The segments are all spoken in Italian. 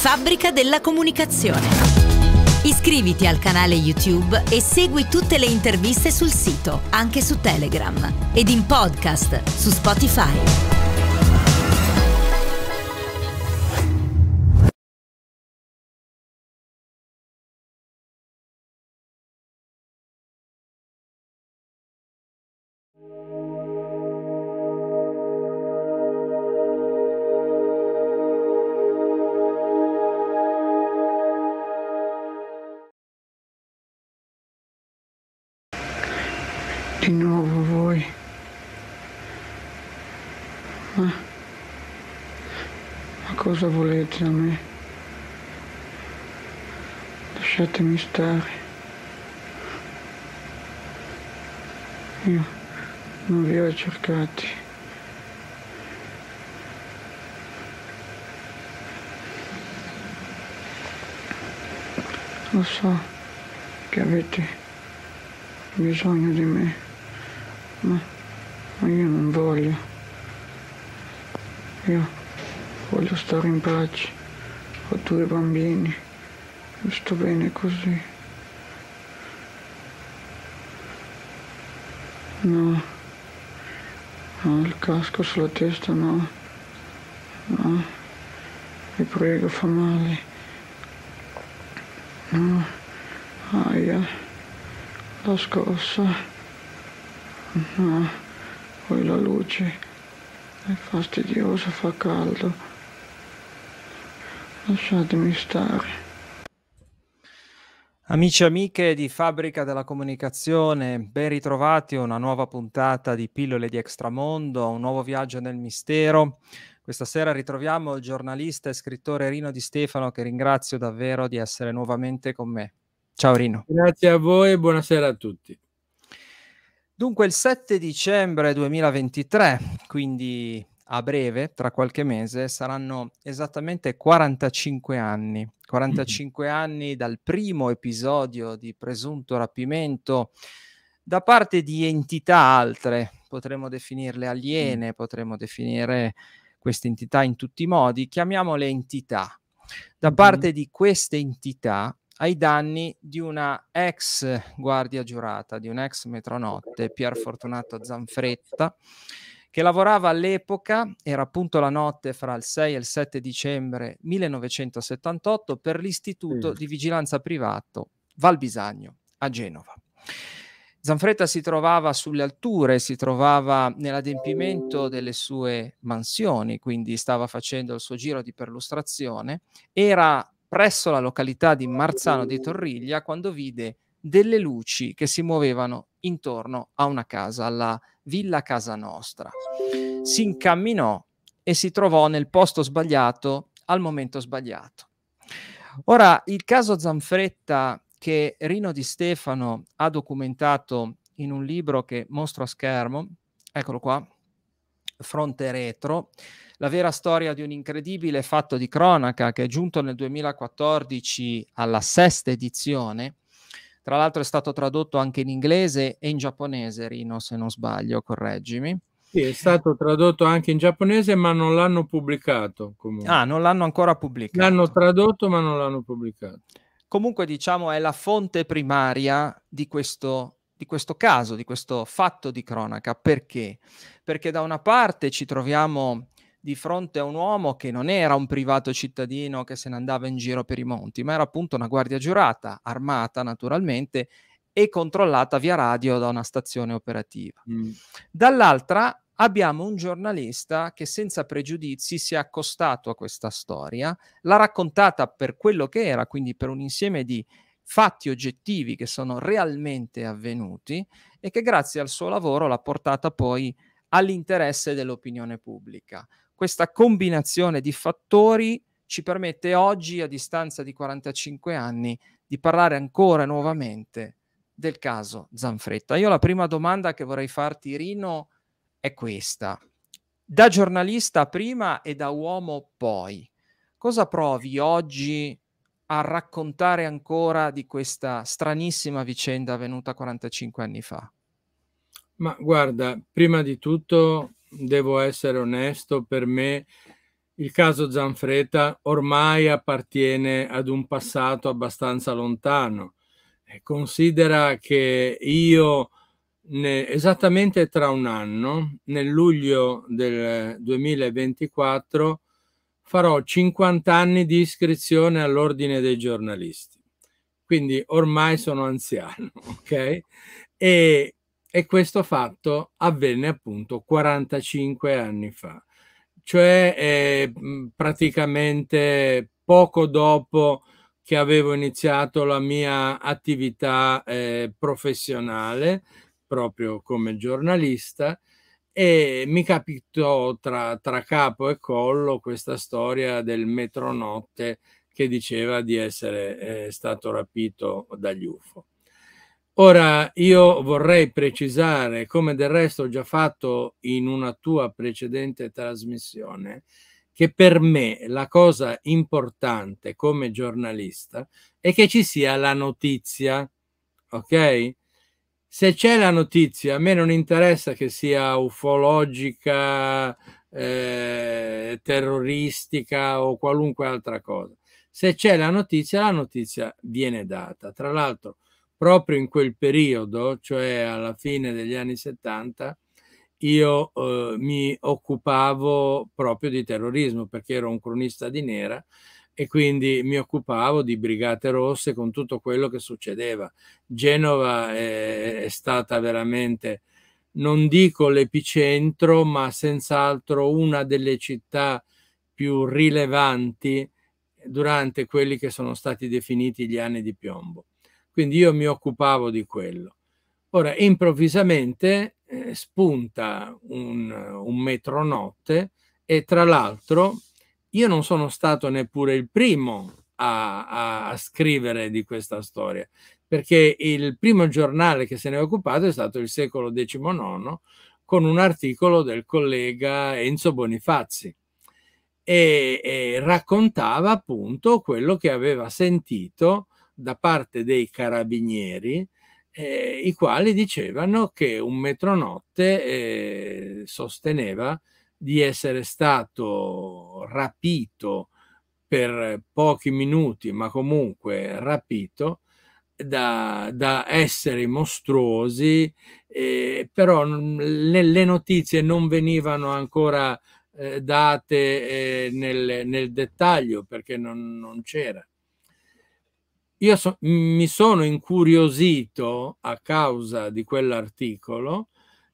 Fabbrica della Comunicazione. Iscriviti al canale YouTube e segui tutte le interviste sul sito, anche su Telegram ed in podcast su Spotify. venite a me, lasciatemi stare. Io non vi ho cercati. Lo so che avete bisogno di me, ma, ma io non voglio. Io voglio stare in pace, ho due bambini, sto bene così. No, no, il casco sulla testa no, no, vi prego fa male. No, aia, la scossa, no, poi la luce, è fastidiosa, fa caldo. Lasciatemi stare. Amici e amiche di Fabbrica della Comunicazione, ben ritrovati a una nuova puntata di Pillole di Extramondo, un nuovo viaggio nel mistero. Questa sera ritroviamo il giornalista e scrittore Rino Di Stefano che ringrazio davvero di essere nuovamente con me. Ciao Rino. Grazie a voi e buonasera a tutti. Dunque il 7 dicembre 2023, quindi a breve, tra qualche mese, saranno esattamente 45 anni. 45 mm-hmm. anni dal primo episodio di presunto rapimento da parte di entità altre, potremmo definirle aliene, mm. potremmo definire queste entità in tutti i modi, chiamiamole entità. Da mm. parte di queste entità ai danni di una ex guardia giurata, di un ex metronotte, Pier Fortunato Zanfretta, che lavorava all'epoca, era appunto la notte fra il 6 e il 7 dicembre 1978, per l'Istituto mm. di Vigilanza Privato Valbisagno a Genova. Zanfretta si trovava sulle alture, si trovava nell'adempimento delle sue mansioni, quindi stava facendo il suo giro di perlustrazione, era presso la località di Marzano di Torriglia quando vide delle luci che si muovevano intorno a una casa, alla Villa Casa Nostra. Si incamminò e si trovò nel posto sbagliato al momento sbagliato. Ora, il caso Zanfretta che Rino Di Stefano ha documentato in un libro che mostro a schermo, eccolo qua, Fronte Retro, la vera storia di un incredibile fatto di cronaca che è giunto nel 2014 alla sesta edizione, tra l'altro è stato tradotto anche in inglese e in giapponese, Rino, se non sbaglio, correggimi. Sì, è stato tradotto anche in giapponese, ma non l'hanno pubblicato. Comunque. Ah, non l'hanno ancora pubblicato. L'hanno tradotto, ma non l'hanno pubblicato. Comunque, diciamo, è la fonte primaria di questo di questo caso, di questo fatto di cronaca. Perché? Perché da una parte ci troviamo di fronte a un uomo che non era un privato cittadino che se ne andava in giro per i monti, ma era appunto una guardia giurata, armata naturalmente e controllata via radio da una stazione operativa. Mm. Dall'altra abbiamo un giornalista che senza pregiudizi si è accostato a questa storia, l'ha raccontata per quello che era, quindi per un insieme di fatti oggettivi che sono realmente avvenuti e che grazie al suo lavoro l'ha portata poi all'interesse dell'opinione pubblica questa combinazione di fattori ci permette oggi, a distanza di 45 anni, di parlare ancora nuovamente del caso Zanfretta. Io la prima domanda che vorrei farti, Rino, è questa. Da giornalista prima e da uomo poi, cosa provi oggi a raccontare ancora di questa stranissima vicenda avvenuta 45 anni fa? Ma guarda, prima di tutto devo essere onesto, per me il caso Zanfretta ormai appartiene ad un passato abbastanza lontano. Considera che io ne, esattamente tra un anno, nel luglio del 2024, farò 50 anni di iscrizione all'ordine dei giornalisti. Quindi ormai sono anziano, ok? E e questo fatto avvenne appunto 45 anni fa, cioè eh, praticamente poco dopo che avevo iniziato la mia attività eh, professionale, proprio come giornalista, e mi capitò tra, tra capo e collo questa storia del metronotte che diceva di essere eh, stato rapito dagli UFO. Ora io vorrei precisare, come del resto ho già fatto in una tua precedente trasmissione, che per me la cosa importante come giornalista è che ci sia la notizia, ok? Se c'è la notizia, a me non interessa che sia ufologica, eh, terroristica o qualunque altra cosa. Se c'è la notizia, la notizia viene data. Tra l'altro, proprio in quel periodo, cioè alla fine degli anni 70, io eh, mi occupavo proprio di terrorismo perché ero un cronista di nera e quindi mi occupavo di Brigate Rosse con tutto quello che succedeva. Genova è, è stata veramente, non dico l'epicentro, ma senz'altro una delle città più rilevanti durante quelli che sono stati definiti gli anni di piombo. Quindi io mi occupavo di quello. Ora, improvvisamente eh, spunta un, un metronotte e tra l'altro io non sono stato neppure il primo a, a, a, scrivere di questa storia, perché il primo giornale che se ne è occupato è stato il secolo XIX con un articolo del collega Enzo Bonifazzi e, e raccontava appunto quello che aveva sentito da parte dei carabinieri eh, i quali dicevano che un metronotte eh, sosteneva di essere stato rapito per pochi minuti, ma comunque rapito da, da esseri mostruosi, eh, però le, le, notizie non venivano ancora eh, date eh, nel, nel, dettaglio perché non, non c'era io so, mi sono incuriosito a causa di quell'articolo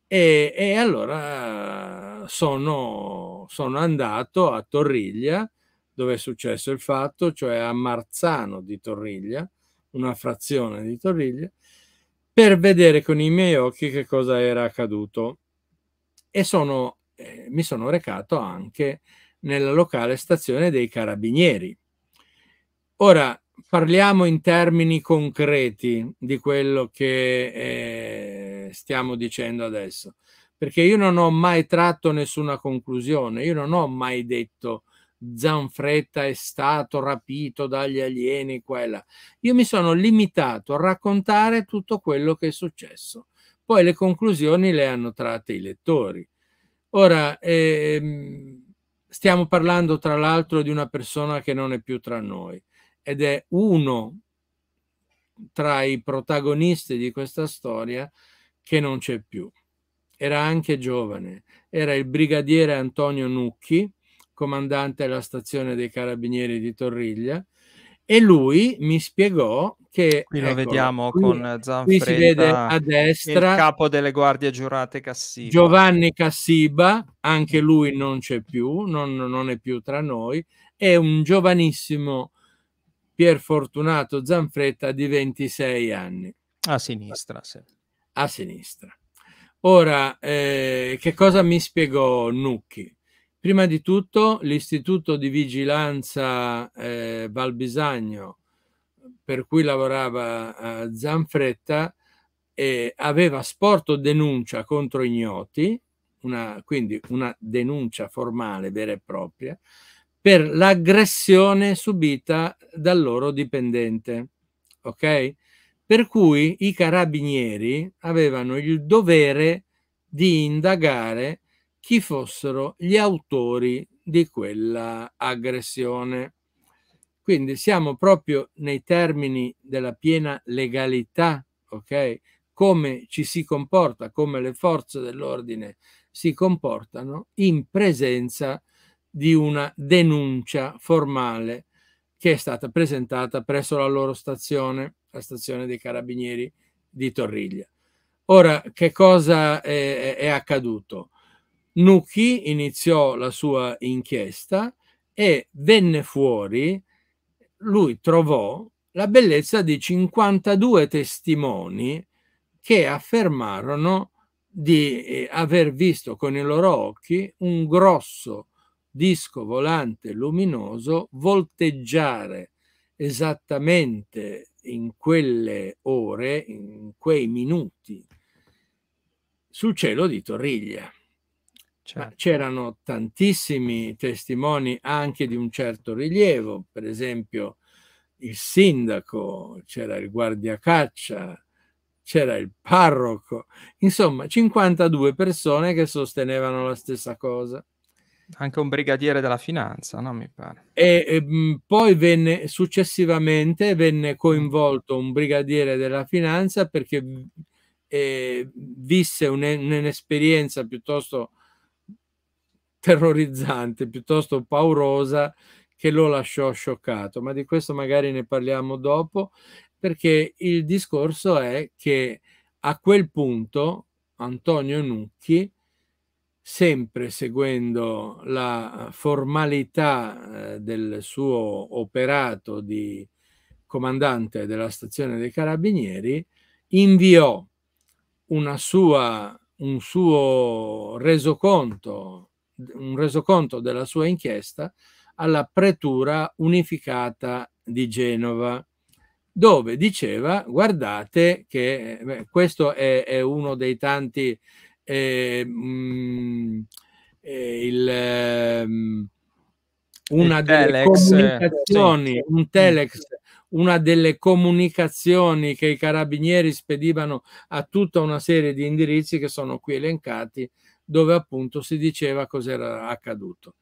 e, e allora sono, sono, andato a Torriglia, dove è successo il fatto, cioè a Marzano di Torriglia, una frazione di Torriglia, per vedere con i miei occhi che cosa era accaduto. E sono, eh, mi sono recato anche nella locale stazione dei Carabinieri. Ora, parliamo in termini concreti di quello che eh, stiamo dicendo adesso, perché io non ho mai tratto nessuna conclusione, io non ho mai detto Zanfretta è stato rapito dagli alieni quella. Io mi sono limitato a raccontare tutto quello che è successo. Poi le conclusioni le hanno tratte i lettori. Ora, ehm, stiamo parlando tra l'altro di una persona che non è più tra noi ed è uno tra i protagonisti di questa storia che non c'è più. Era anche giovane, era il brigadiere Antonio Nucchi, comandante alla stazione dei carabinieri di Torriglia, e lui mi spiegò che... Qui lo ecco, vediamo qui, con qui si vede a destra, il capo delle guardie giurate Cassiba. Giovanni Cassiba, anche lui non c'è più, non, non è più tra noi, è un giovanissimo Pier Fortunato Zanfretta di 26 anni. A sinistra, sì. A sinistra. Ora, eh, che cosa mi spiegò Nucchi? Prima di tutto l'istituto di vigilanza eh, Valbisagno per cui lavorava eh, Zanfretta eh, aveva sporto denuncia contro ignoti, una, quindi una denuncia formale vera e propria, per l'aggressione subita dal loro dipendente. Ok? Per cui i carabinieri avevano il dovere di indagare chi fossero gli autori di quella aggressione. Quindi siamo proprio nei termini della piena legalità, ok? Come ci si comporta, come le forze dell'ordine si comportano in presenza di di una denuncia formale che è stata presentata presso la loro stazione, la stazione dei carabinieri di Torriglia. Ora, che cosa è, è accaduto? Nucchi iniziò la sua inchiesta e venne fuori, lui trovò la bellezza di 52 testimoni che affermarono di eh, aver visto con i loro occhi un grosso disco volante luminoso volteggiare esattamente in quelle ore, in quei minuti, sul cielo di Torriglia. Certo. C'erano tantissimi testimoni anche di un certo rilievo, per esempio il sindaco, c'era il guardiacaccia, c'era il parroco, insomma 52 persone che sostenevano la stessa cosa. Anche un brigadiere della finanza, no? Mi pare. E, e ehm, poi venne, successivamente venne coinvolto un brigadiere della finanza perché eh, visse un, un'esperienza piuttosto terrorizzante, piuttosto paurosa, che lo lasciò scioccato. Ma di questo magari ne parliamo dopo, perché il discorso è che a quel punto Antonio Nucchi sempre seguendo la formalità eh, del suo operato di comandante della stazione dei carabinieri, inviò sua, un suo resoconto, un resoconto della sua inchiesta alla pretura unificata di Genova, dove diceva, guardate che eh, beh, questo è, è uno dei tanti eh, eh, il, mh, ehm, una il delle telex, comunicazioni, sì. un telex, una delle comunicazioni che i carabinieri spedivano a tutta una serie di indirizzi che sono qui elencati, dove appunto si diceva cosa era accaduto.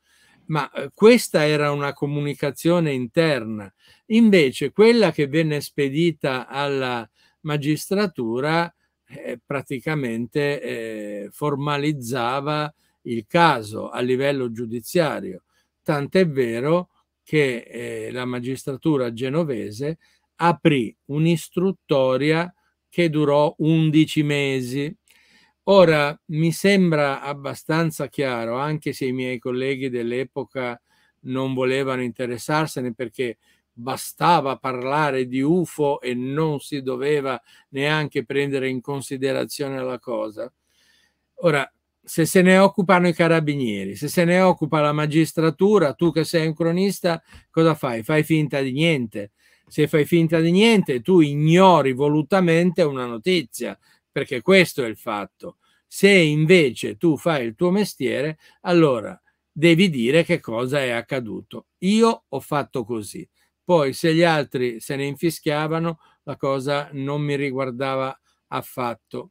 Ma eh, questa era una comunicazione interna, invece quella che venne spedita alla magistratura eh, praticamente eh, formalizzava il caso a livello giudiziario. Tant'è vero che eh, la magistratura genovese aprì un'istruttoria che durò 11 mesi. Ora mi sembra abbastanza chiaro, anche se i miei colleghi dell'epoca non volevano interessarsene perché bastava parlare di UFO e non si doveva neanche prendere in considerazione la cosa. Ora, se se ne occupano i carabinieri, se se ne occupa la magistratura, tu che sei un cronista, cosa fai? Fai finta di niente. Se fai finta di niente, tu ignori volutamente una notizia, perché questo è il fatto. Se invece tu fai il tuo mestiere, allora devi dire che cosa è accaduto. Io ho fatto così. Poi se gli altri se ne infischiavano, la cosa non mi riguardava affatto.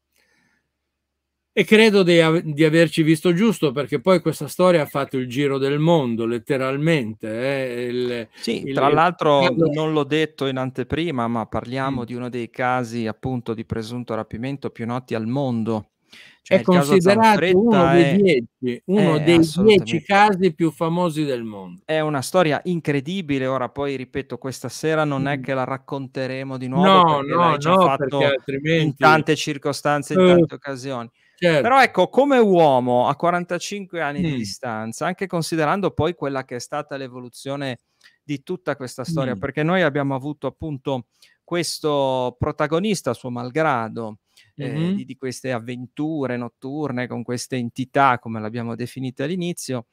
E credo di, di, averci visto giusto perché poi questa storia ha fatto il giro del mondo, letteralmente. Eh? Il, sì, il, tra l'altro il... non l'ho detto in anteprima, ma parliamo mm. di uno dei casi appunto di presunto rapimento più noti al mondo. Cioè, è considerato uno, dei, dieci, uno dei dieci casi più famosi del mondo. È una storia incredibile. Ora, poi ripeto, questa sera non è mm. che la racconteremo di nuovo, no, perché no, già no, fatto altrimenti... in tante circostanze, in uh, tante occasioni. Certo. Però ecco, come uomo a 45 anni mm. di distanza, anche considerando poi quella che è stata l'evoluzione di tutta questa storia, mm. perché noi abbiamo avuto appunto questo protagonista, suo malgrado, mm-hmm. eh, di, di, queste avventure notturne con queste entità, come l'abbiamo definita all'inizio,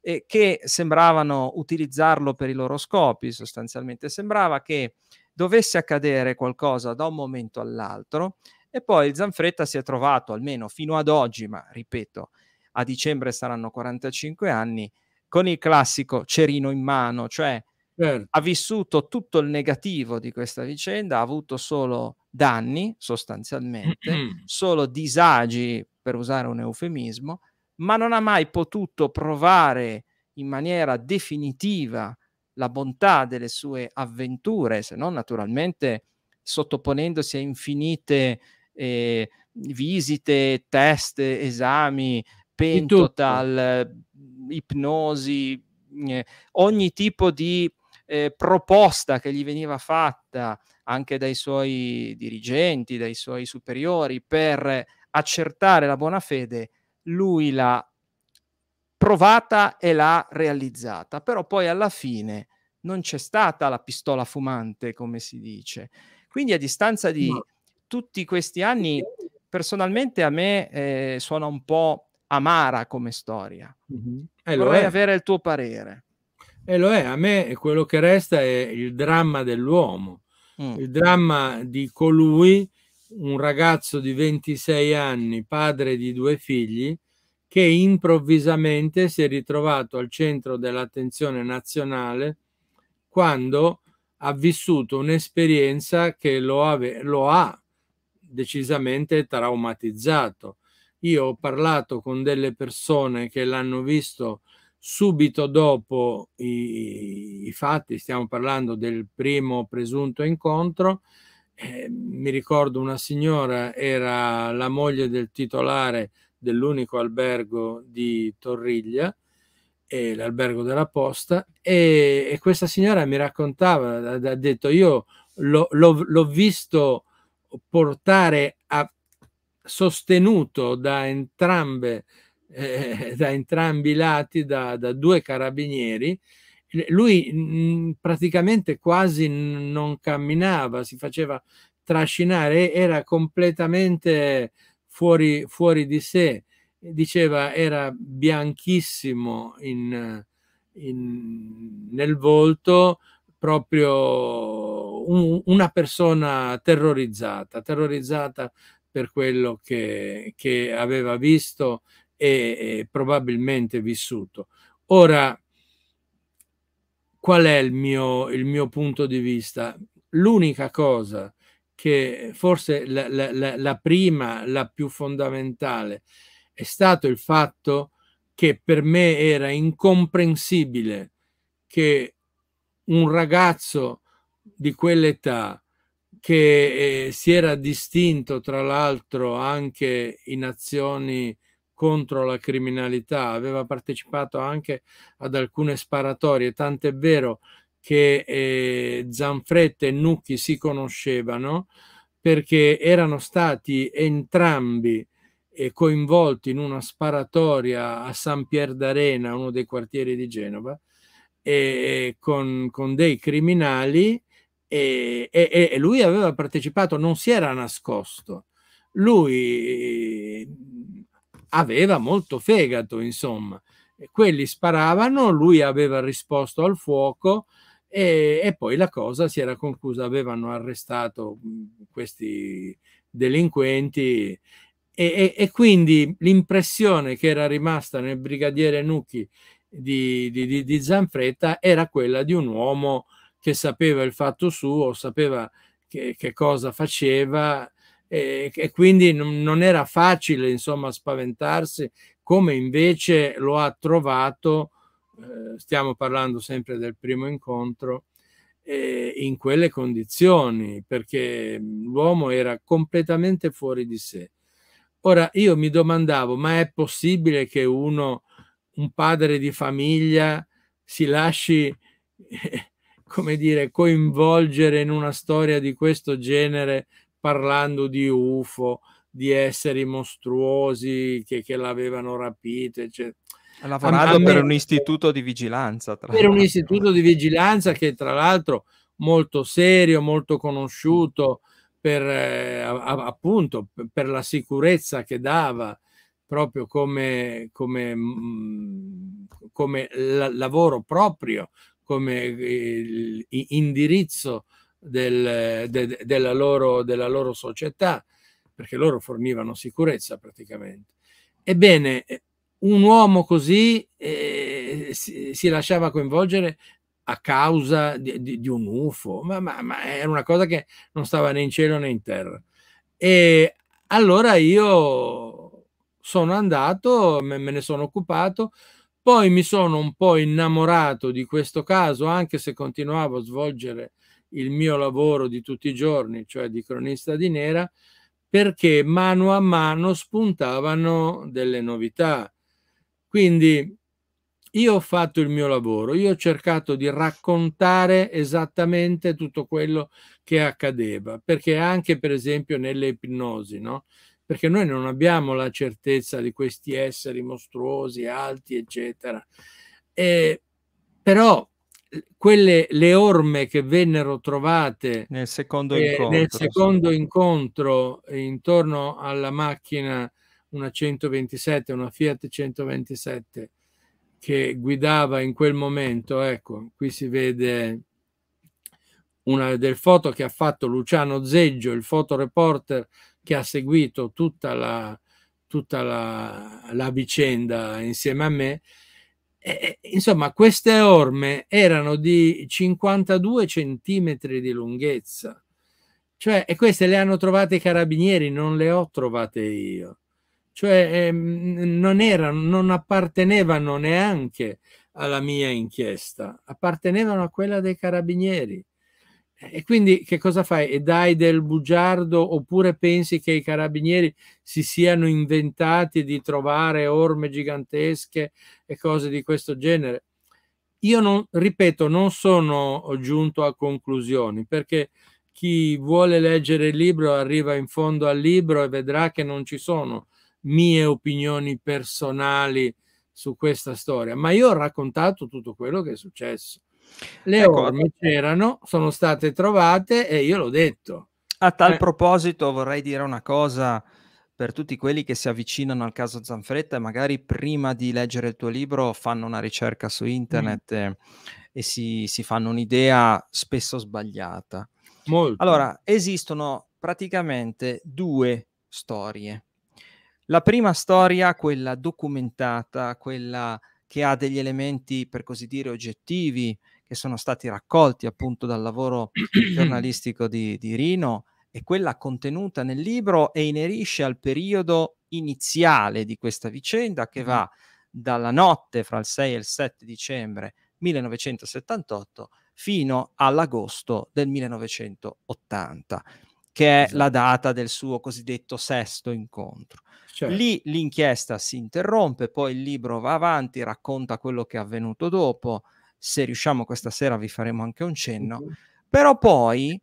eh, che sembravano utilizzarlo per i loro scopi, sostanzialmente. Sembrava che dovesse accadere qualcosa da un momento all'altro e poi il Zanfretta si è trovato, almeno fino ad oggi, ma ripeto, a dicembre saranno 45 anni, con il classico cerino in mano, cioè certo. ha vissuto tutto il negativo di questa vicenda, ha avuto solo danni sostanzialmente, solo disagi per usare un eufemismo, ma non ha mai potuto provare in maniera definitiva la bontà delle sue avventure, se non naturalmente sottoponendosi a infinite eh, visite, test, esami, pentotal, ipnosi, eh, ogni tipo di eh, proposta che gli veniva fatta anche dai suoi dirigenti, dai suoi superiori per accertare la buona fede, lui l'ha provata e l'ha realizzata, però poi alla fine non c'è stata la pistola fumante, come si dice. Quindi a distanza di tutti questi anni, personalmente a me eh, suona un po' amara come storia. Mm-hmm. Eh, Vorrei avere il tuo parere. E lo è, a me quello che resta è il dramma dell'uomo, mm. il dramma di colui, un ragazzo di 26 anni, padre di due figli, che improvvisamente si è ritrovato al centro dell'attenzione nazionale quando ha vissuto un'esperienza che lo, ave- lo ha decisamente traumatizzato. Io ho parlato con delle persone che l'hanno visto subito dopo i, i, fatti, stiamo parlando del primo presunto incontro, eh, mi ricordo una signora, era la moglie del titolare dell'unico albergo di Torriglia, eh, l'albergo della posta, e, e, questa signora mi raccontava, ha, detto io l'ho visto portare a, sostenuto da entrambe le eh, da entrambi i lati da, da due carabinieri. Lui mh, praticamente quasi non camminava, si faceva trascinare, era completamente fuori, fuori di sé. Diceva era bianchissimo in, in, nel volto, proprio un, una persona terrorizzata, terrorizzata per quello che, che aveva visto e probabilmente vissuto. Ora, qual è il mio, il mio punto di vista? L'unica cosa che forse la, la, la, prima, la più fondamentale, è stato il fatto che per me era incomprensibile che un ragazzo di quell'età che eh, si era distinto tra l'altro anche in azioni contro la criminalità, aveva partecipato anche ad alcune sparatorie, tant'è vero che eh, Zanfretta e Nucchi si conoscevano perché erano stati entrambi eh, coinvolti in una sparatoria a San Pier d'Arena, uno dei quartieri di Genova, eh, con, con, dei criminali e, e, e, lui aveva partecipato, non si era nascosto. Lui aveva molto fegato, insomma. Quelli sparavano, lui aveva risposto al fuoco e, e poi la cosa si era conclusa, avevano arrestato mm, questi delinquenti e, e, e, quindi l'impressione che era rimasta nel brigadiere Nucchi di, di, di, Zanfretta era quella di un uomo che sapeva il fatto suo, sapeva che, che cosa faceva e, e quindi non era facile insomma spaventarsi come invece lo ha trovato, eh, stiamo parlando sempre del primo incontro, eh, in quelle condizioni, perché l'uomo era completamente fuori di sé. Ora io mi domandavo, ma è possibile che uno, un padre di famiglia, si lasci, eh, come dire, coinvolgere in una storia di questo genere parlando di UFO, di esseri mostruosi che, che l'avevano rapito, eccetera. Lavorando me, per un istituto di vigilanza. per un istituto di vigilanza che tra l'altro molto serio, molto conosciuto per, eh, appunto, per la sicurezza che dava proprio come, come, mm, come la, lavoro proprio, come eh, indirizzo del, de, della, loro, della loro società, perché loro fornivano sicurezza praticamente. Ebbene, un uomo così eh, si, si, lasciava coinvolgere a causa di, di, di un UFO, ma, ma, ma, era una cosa che non stava né in cielo né in terra. E allora io sono andato, me, me ne sono occupato, poi mi sono un po' innamorato di questo caso, anche se continuavo a svolgere il mio lavoro di tutti i giorni, cioè di cronista di nera, perché mano a mano spuntavano delle novità. Quindi io ho fatto il mio lavoro, io ho cercato di raccontare esattamente tutto quello che accadeva, perché anche per esempio nelle ipnosi, no? perché noi non abbiamo la certezza di questi esseri mostruosi, alti, eccetera. E, però quelle, le orme che vennero trovate nel secondo, eh, incontro, nel secondo incontro, eh, intorno alla macchina, una 127, una Fiat 127 che guidava in quel momento, ecco, qui si vede una delle foto che ha fatto Luciano Zeggio, il fotoreporter che ha seguito tutta la, tutta la, la vicenda insieme a me. E, insomma, queste orme erano di 52 centimetri di lunghezza. Cioè, e queste le hanno trovate i carabinieri, non le ho trovate io. Cioè, ehm, non, erano, non appartenevano neanche alla mia inchiesta, appartenevano a quella dei carabinieri. Eh, e quindi che cosa fai? E dai del bugiardo oppure pensi che i carabinieri si siano inventati di trovare orme gigantesche e cose di questo genere? Io non, ripeto, non sono giunto a conclusioni perché chi vuole leggere il libro arriva in fondo al libro e vedrà che non ci sono mie opinioni personali su questa storia, ma io ho raccontato tutto quello che è successo le ecco, orme eh. c'erano, sono state trovate e io l'ho detto. A tal eh. proposito vorrei dire una cosa per tutti quelli che si avvicinano al caso Zanfretta e magari prima di leggere il tuo libro fanno una ricerca su internet mm. e, e si, si, fanno un'idea spesso sbagliata. Molto. Allora, esistono praticamente due storie. La prima storia, quella documentata, quella che ha degli elementi, per così dire, oggettivi, che sono stati raccolti appunto dal lavoro giornalistico di, di Rino e quella contenuta nel libro e inerisce al periodo iniziale di questa vicenda che va dalla notte fra il 6 e il 7 dicembre 1978 fino all'agosto del 1980, che è la esatto. data del suo cosiddetto sesto incontro. Certo. Lì l'inchiesta si interrompe, poi il libro va avanti, racconta quello che è avvenuto dopo, se riusciamo questa sera vi faremo anche un cenno, però poi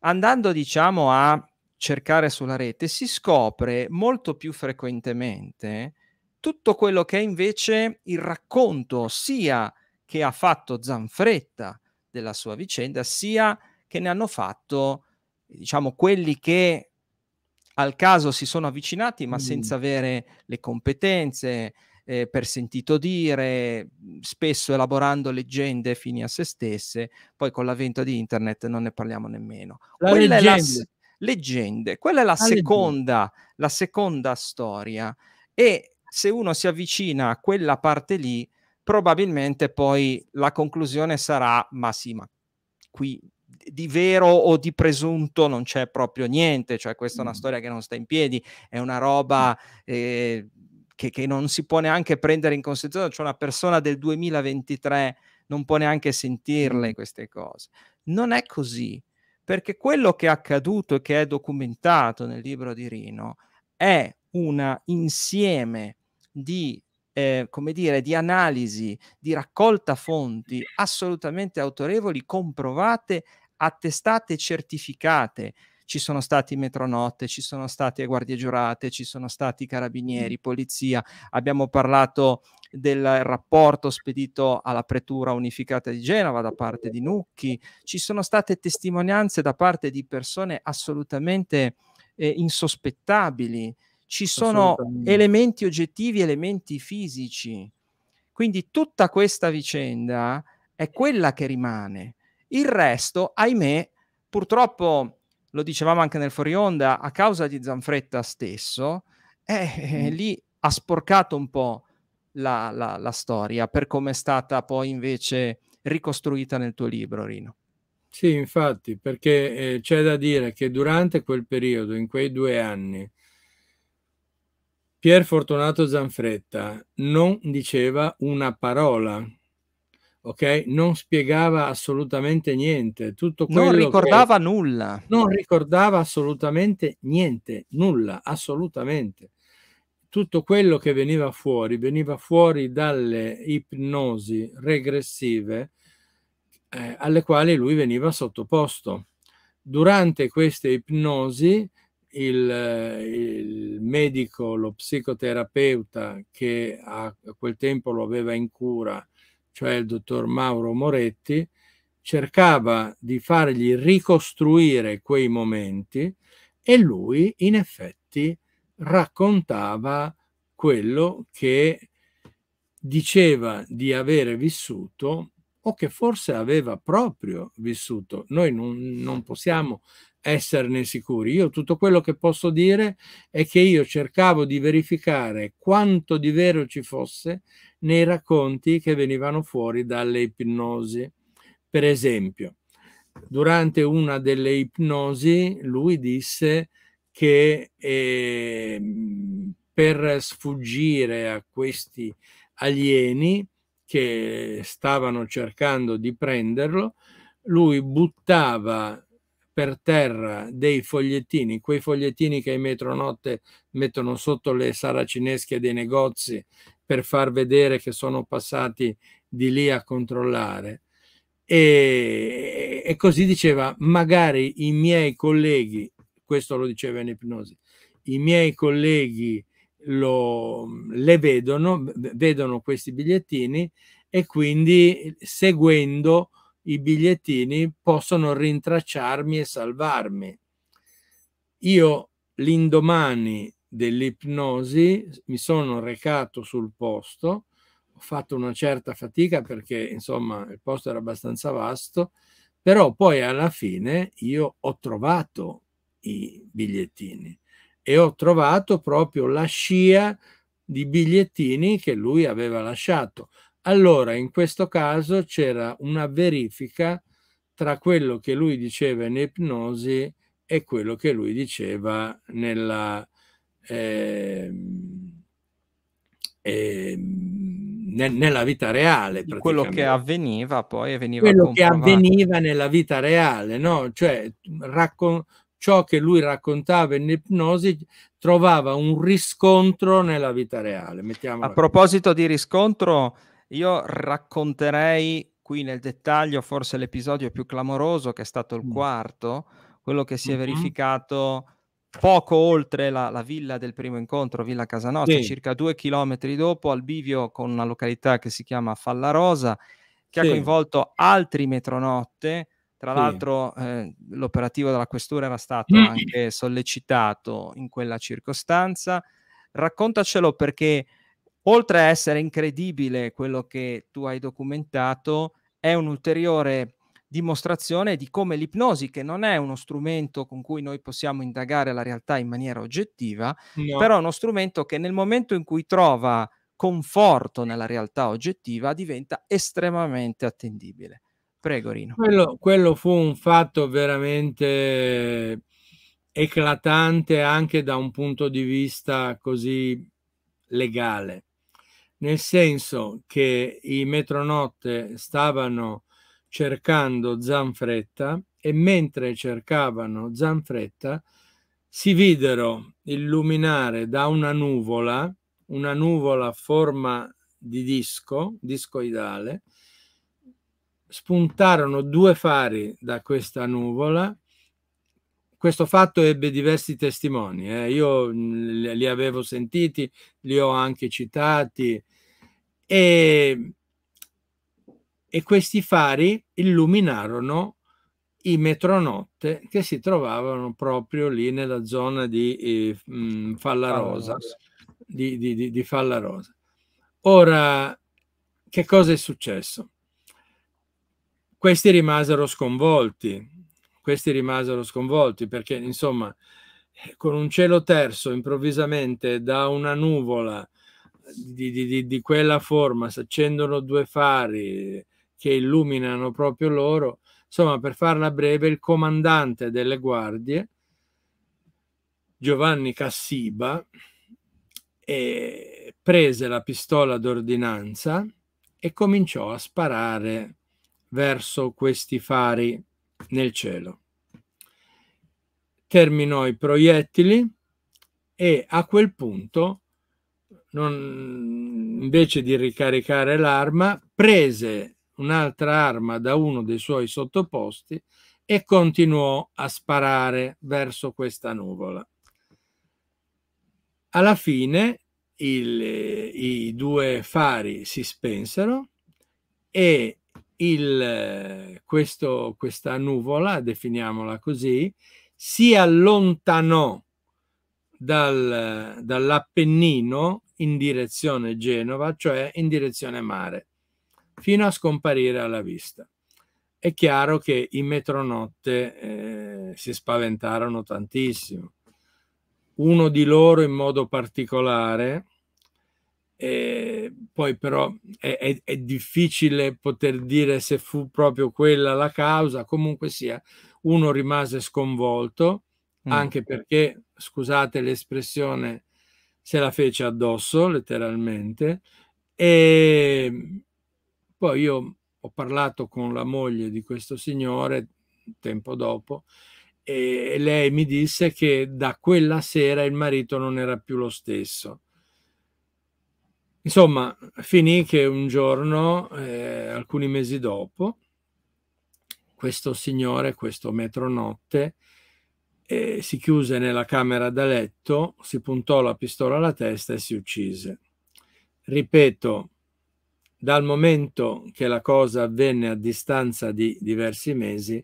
andando diciamo a cercare sulla rete si scopre molto più frequentemente tutto quello che è invece il racconto sia che ha fatto Zanfretta della sua vicenda, sia che ne hanno fatto diciamo quelli che al caso si sono avvicinati ma senza avere le competenze, eh, per sentito dire, mhmm, spesso elaborando leggende fini a se stesse, poi con l'avvento di internet non ne parliamo nemmeno. La Quella leggende. è la s- leggende. Quella è la, la seconda, la seconda storia e se uno si avvicina a quella parte lì, probabilmente poi la conclusione sarà, ma sì, ma qui di vero o di presunto non c'è proprio niente, cioè questa è una storia che non sta in piedi, è una roba eh, che, che non si può neanche prendere in considerazione, cioè una persona del 2023 non può neanche sentirle queste cose. Non è così, perché quello che è accaduto e che è documentato nel libro di Rino è un insieme di, eh, come dire, di analisi, di raccolta fonti assolutamente autorevoli, comprovate, attestate certificate ci sono stati metronotte, ci sono state guardie giurate, ci sono stati carabinieri, mm. polizia, abbiamo parlato del rapporto spedito alla pretura unificata di Genova da parte di Nucchi, ci sono state testimonianze da parte di persone assolutamente eh, insospettabili, ci sono elementi oggettivi, elementi fisici. Quindi tutta questa vicenda è quella che rimane. Il resto, ahimè, purtroppo lo dicevamo anche nel fuori onda, a causa di Zanfretta stesso, eh, eh, mm. lì ha sporcato un po' la, la, la storia per come è stata poi invece ricostruita nel tuo libro, Rino. Sì, infatti, perché eh, c'è da dire che durante quel periodo, in quei due anni, Pier Fortunato Zanfretta non diceva una parola ok? Non spiegava assolutamente niente. Tutto quello non ricordava che... nulla. Non ricordava assolutamente niente, nulla, assolutamente. Tutto quello che veniva fuori veniva fuori dalle ipnosi regressive eh, alle quali lui veniva sottoposto. Durante queste ipnosi, il, il, medico, lo psicoterapeuta che a quel tempo lo aveva in cura, cioè il dottor Mauro Moretti, cercava di fargli ricostruire quei momenti e lui in effetti raccontava quello che diceva di avere vissuto o che forse aveva proprio vissuto. Noi non, non, possiamo esserne sicuri. Io tutto quello che posso dire è che io cercavo di verificare quanto di vero ci fosse nei racconti che venivano fuori dalle ipnosi. Per esempio, durante una delle ipnosi lui disse che eh, per sfuggire a questi alieni che stavano cercando di prenderlo, lui buttava per terra dei fogliettini, quei fogliettini che i metronotte mettono sotto le saracinesche dei negozi per far vedere che sono passati di lì a controllare. E, e così diceva, magari i miei colleghi, questo lo diceva in ipnosi, i miei colleghi lo, le vedono, vedono questi bigliettini e quindi seguendo i bigliettini possono rintracciarmi e salvarmi. Io l'indomani dell'ipnosi, mi sono recato sul posto, ho fatto una certa fatica perché insomma il posto era abbastanza vasto, però poi alla fine io ho trovato i bigliettini e ho trovato proprio la scia di bigliettini che lui aveva lasciato. Allora in questo caso c'era una verifica tra quello che lui diceva in ipnosi e quello che lui diceva nella, ehm, ehm, ne, nella vita reale. Quello che avveniva poi veniva Quello che avveniva nella vita reale, no? Cioè, raccon- ciò che lui raccontava in ipnosi trovava un riscontro nella vita reale. Mettiamola A proposito qui. di riscontro, io racconterei qui nel dettaglio forse l'episodio più clamoroso che è stato il mm. quarto, quello che si è mm-hmm. verificato poco oltre la, la, villa del primo incontro, Villa Casanotte, sì. circa due chilometri dopo, al bivio con una località che si chiama Fallarosa, che sì. ha coinvolto altri metronotte. Tra sì. l'altro eh, l'operativo della questura era stato mm. anche sollecitato in quella circostanza. Raccontacelo perché oltre a essere incredibile quello che tu hai documentato, è un ulteriore dimostrazione di come l'ipnosi, che non è uno strumento con cui noi possiamo indagare la realtà in maniera oggettiva, no. però è uno strumento che nel momento in cui trova conforto nella realtà oggettiva diventa estremamente attendibile. Prego Rino. Quello, quello fu un fatto veramente eclatante anche da un punto di vista così legale, nel senso che i metronotte stavano cercando Zanfretta e mentre cercavano Zanfretta si videro illuminare da una nuvola, una nuvola a forma di disco, discoidale, spuntarono due fari da questa nuvola. Questo fatto ebbe diversi testimoni, eh. io mm, li avevo sentiti, li ho anche citati e e questi fari illuminarono i metronotte che si trovavano proprio lì nella zona di eh, mh, mm, Fallarosa. Di, di, di Fallarosa. Ora, che cosa è successo? Questi rimasero sconvolti, questi rimasero sconvolti perché insomma eh, con un cielo terzo improvvisamente da una nuvola di, di, di, quella forma si accendono due fari che illuminano proprio loro. Insomma, per farla breve, il comandante delle guardie, Giovanni Cassiba, eh, prese la pistola d'ordinanza e cominciò a sparare verso questi fari nel cielo. Terminò i proiettili e a quel punto, non, invece di ricaricare l'arma, prese un'altra arma da uno dei suoi sottoposti e continuò a sparare verso questa nuvola. Alla fine il, i due fari si spensero e il, questo, questa nuvola, definiamola così, si allontanò dal, dall'Appennino in direzione Genova, cioè in direzione mare fino a scomparire alla vista. È chiaro che i metronotte eh, si spaventarono tantissimo. Uno di loro in modo particolare, eh, poi però è, è, è, difficile poter dire se fu proprio quella la causa, comunque sia, uno rimase sconvolto, mm. anche perché, scusate l'espressione, se la fece addosso letteralmente, e, poi io ho parlato con la moglie di questo signore tempo dopo e lei mi disse che da quella sera il marito non era più lo stesso. Insomma, finì che un giorno, eh, alcuni mesi dopo, questo signore, questo metronotte, eh, si chiuse nella camera da letto, si puntò la pistola alla testa e si uccise. Ripeto, dal momento che la cosa avvenne a distanza di diversi mesi,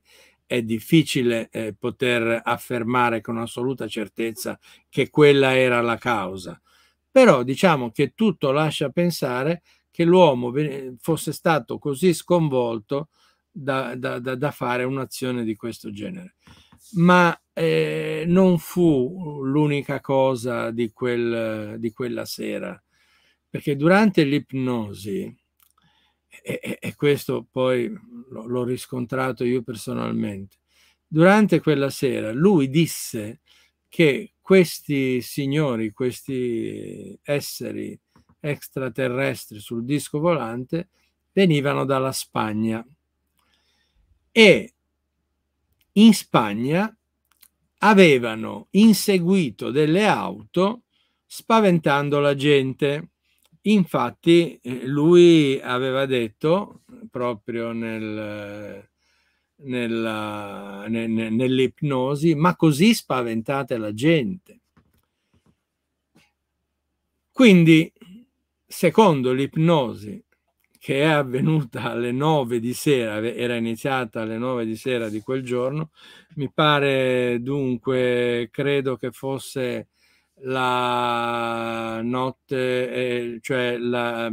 è difficile eh, poter affermare con assoluta certezza che quella era la causa. Però diciamo che tutto lascia pensare che l'uomo fosse stato così sconvolto da, da, da fare un'azione di questo genere. Ma eh, non fu l'unica cosa di, quel, di quella sera, perché durante l'ipnosi e, e questo poi l'ho riscontrato io personalmente. Durante quella sera lui disse che questi signori, questi esseri extraterrestri sul disco volante venivano dalla Spagna e in Spagna avevano inseguito delle auto spaventando la gente. Infatti eh, lui aveva detto proprio nel, nella, ne, ne, nell'ipnosi, ma così spaventate la gente. Quindi, secondo l'ipnosi che è avvenuta alle nove di sera, era iniziata alle nove di sera di quel giorno, mi pare dunque, credo che fosse la notte, eh, cioè la,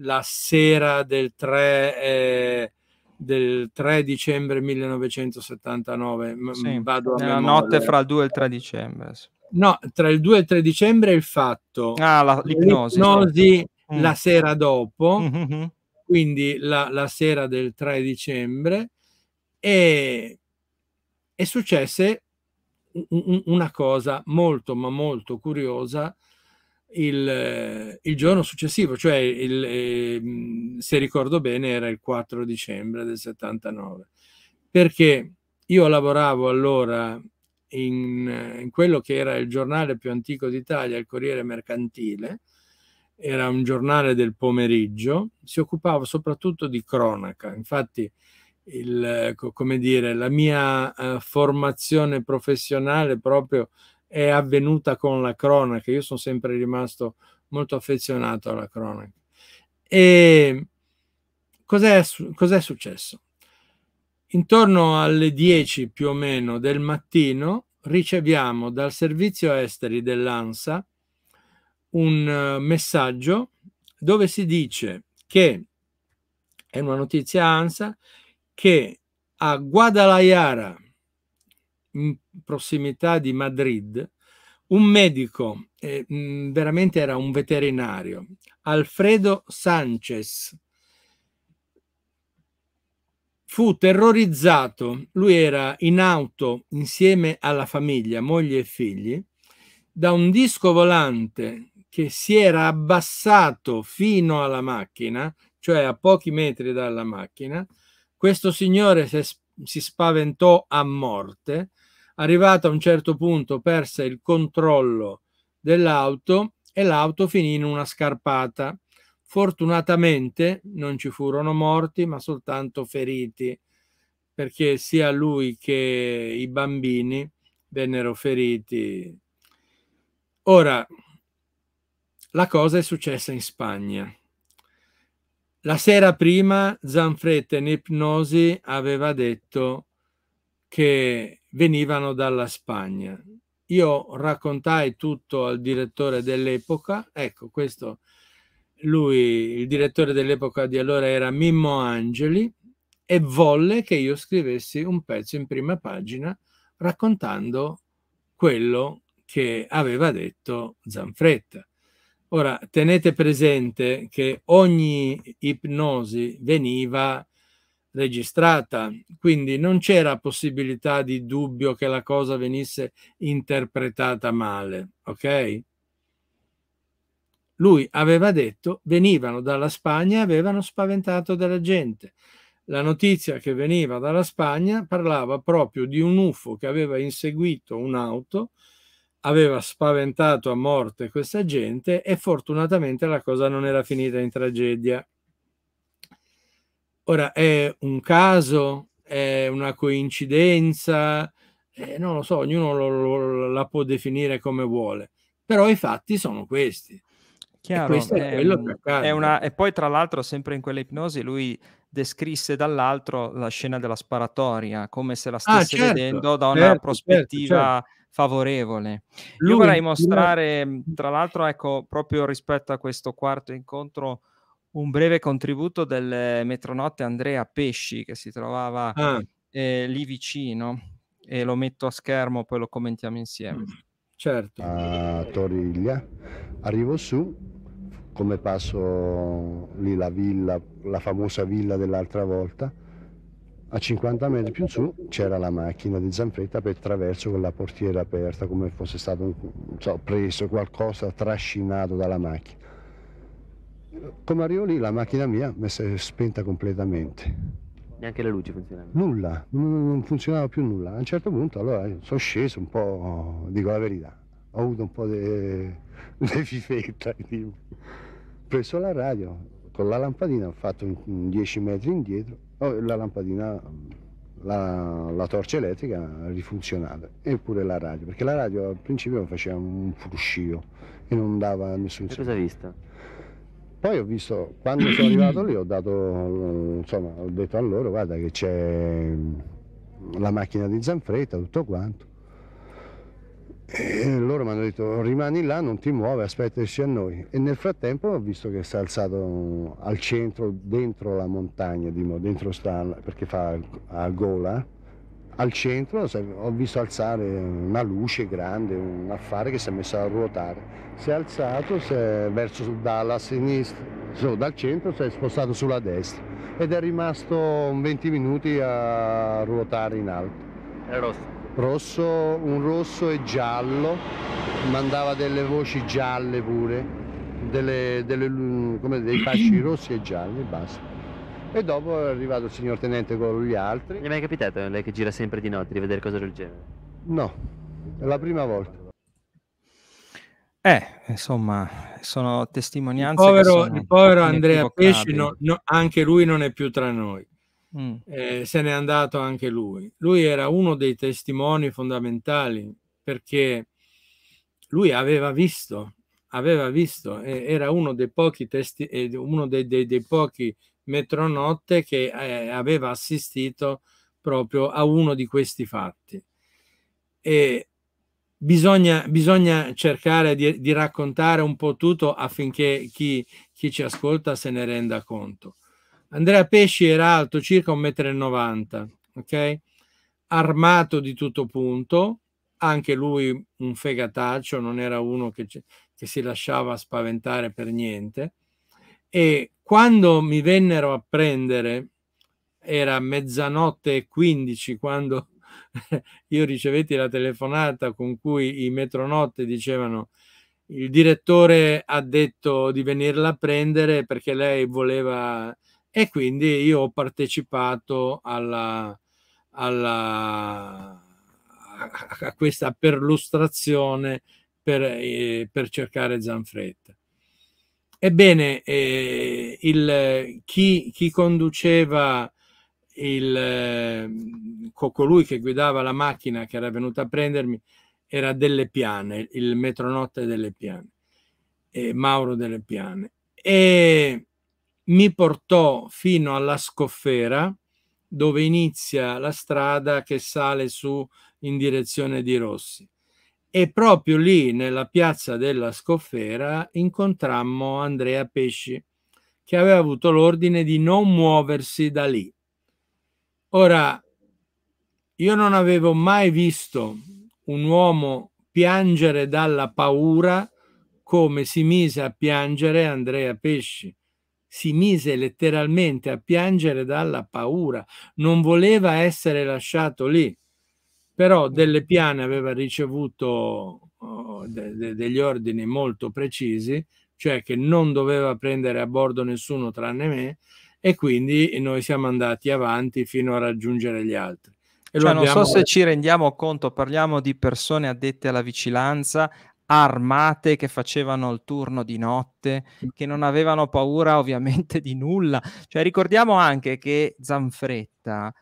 la, sera del 3, eh, del 3 dicembre 1979. Sì, vado a notte fra il 2 e il 3 dicembre. No, tra il 2 e il 3 dicembre il fatto. Ah, la, l'ipnosi. l'ipnosi certo. mm. la sera dopo, mm-hmm. quindi la, la, sera del 3 dicembre, e, e successe una cosa molto ma molto curiosa il, eh, il giorno successivo, cioè il, ehm, se ricordo bene era il 4 dicembre del 79, perché io lavoravo allora in, in quello che era il giornale più antico d'Italia, il Corriere Mercantile, era un giornale del pomeriggio, si occupava soprattutto di cronaca, infatti il, come dire, la mia uh, formazione professionale proprio è avvenuta con la cronaca. Io sono sempre rimasto molto affezionato alla cronaca. E cos'è, cos'è successo? Intorno alle 10 più o meno del mattino riceviamo dal servizio esteri dell'ANSA un eh, messaggio dove si dice che è una notizia ANSA che a Guadalajara, in prossimità di Madrid, un medico, eh, veramente era un veterinario, Alfredo Sanchez, fu terrorizzato, lui era in auto insieme alla famiglia, moglie e figli, da un disco volante che si era abbassato fino alla macchina, cioè a pochi metri dalla macchina, questo signore si spaventò a morte, arrivato a un certo punto perse il controllo dell'auto e l'auto finì in una scarpata. Fortunatamente non ci furono morti, ma soltanto feriti, perché sia lui che i bambini vennero feriti. Ora, la cosa è successa in Spagna. La sera prima Zanfretta in ipnosi aveva detto che venivano dalla Spagna. Io raccontai tutto al direttore dell'epoca, ecco questo, lui, il direttore dell'epoca di allora era Mimmo Angeli, e volle che io scrivessi un pezzo in prima pagina raccontando quello che aveva detto Zanfretta. Ora, tenete presente che ogni ipnosi veniva registrata, quindi non c'era possibilità di dubbio che la cosa venisse interpretata male, ok? Lui aveva detto venivano dalla Spagna e avevano spaventato della gente. La notizia che veniva dalla Spagna parlava proprio di un UFO che aveva inseguito un'auto aveva spaventato a morte questa gente e fortunatamente la cosa non era finita in tragedia. Ora è un caso, è una coincidenza, eh, non lo so, ognuno lo, lo, la può definire come vuole, però i fatti sono questi. Chiaro, e, è è un, ehm, è una, e poi tra l'altro sempre in quell'ipnosi lui descrisse dall'altro la scena della sparatoria, come se la ah, stesse ah, certo, vedendo da una certo, certo prospettiva... Certo, favorevole. Lui, Io vorrei mostrare, mhmm, tra l'altro, ecco, proprio rispetto a questo quarto incontro, un breve contributo del metronotte Andrea Pesci che si trovava ah. eh, lì vicino e lo metto a schermo, poi lo commentiamo insieme. Certo. A Toriglia arrivo su, come passo lì la villa, la famosa villa dell'altra volta, a 50 metri più in su c'era la macchina di Zanfretta per traverso con la portiera aperta, come fosse stato un, so, preso qualcosa, trascinato dalla macchina. Come arrivo lì, la macchina mia mi si è spenta completamente. Neanche le luci funzionavano? Nulla, non funzionava più nulla. A un certo punto allora sono sceso un po', dico la verità, ho avuto un po' di de... fifetta. Tipo. Preso la radio, con la lampadina ho fatto 10 metri indietro Oh, la lampadina, la, la, torcia elettrica rifunzionava, eppure la radio, perché la radio al principio faceva un fruscio e non dava nessun senso. cosa hai visto? Poi ho visto, quando sono arrivato lì ho dato, insomma, ho detto a loro, guarda che c'è la macchina di Zanfretta, tutto quanto. E loro mi hanno detto rimani là, non ti muove, aspetta a noi. E nel frattempo ho visto che si è alzato al centro, dentro la montagna, dentro sta, perché fa a gola, al centro ho visto alzare una luce grande, un affare che si è messo a ruotare. Si è alzato si è verso dalla sinistra, so, dal centro si è spostato sulla destra ed è rimasto 20 minuti a ruotare in alto. Era rosso rosso, un rosso e giallo, mandava delle voci gialle pure, delle, delle, come dei fasci rossi e gialli, basta. E dopo è arrivato il signor tenente con gli altri. Mi è mai capitato a lei che gira sempre di notte di vedere cose del genere? No, è la prima volta. Eh, insomma, sono testimonianze. Il povero, sono il povero Andrea Pesci, no, no, anche lui non è più tra noi mm. eh, se n'è andato anche lui. Lui era uno dei testimoni fondamentali perché lui aveva visto, aveva visto, eh, era uno dei pochi, testi, eh, uno dei, dei, dei pochi metronotte che eh, aveva assistito proprio a uno di questi fatti. E Bisogna, bisogna, cercare di, di, raccontare un po' tutto affinché chi, chi, ci ascolta se ne renda conto. Andrea Pesci era alto circa 1,90 m, ok? Armato di tutto punto, anche lui un fegataccio, non era uno che, che si lasciava spaventare per niente. E quando mi vennero a prendere, era mezzanotte e 15 quando io ricevetti la telefonata con cui i metronotte dicevano il direttore ha detto di venirla a prendere perché lei voleva e quindi io ho partecipato alla, alla, a questa perlustrazione per, eh, per cercare Zanfretta. Ebbene, eh, il, chi, chi, conduceva il, eh, colui che guidava la macchina che era venuta a prendermi era Delle Piane, il metronotte Delle Piane, eh, Mauro Delle Piane. E mi portò fino alla scoffera dove inizia la strada che sale su in direzione di Rossi. E proprio lì, nella piazza della scoffera, incontrammo Andrea Pesci, che aveva avuto l'ordine di non muoversi da lì. Ora, io non avevo mai visto un uomo piangere dalla paura come si mise a piangere Andrea Pesci si mise letteralmente a piangere dalla paura, non voleva essere lasciato lì, però delle piane aveva ricevuto oh, de- de- degli ordini molto precisi, cioè che non doveva prendere a bordo nessuno tranne me e quindi noi siamo andati avanti fino a raggiungere gli altri. Cioè, non so se ci rendiamo conto, parliamo di persone addette alla vigilanza, armate che facevano il turno di notte, mm. che non avevano paura ovviamente di nulla. Cioè, ricordiamo anche che Zanfretta,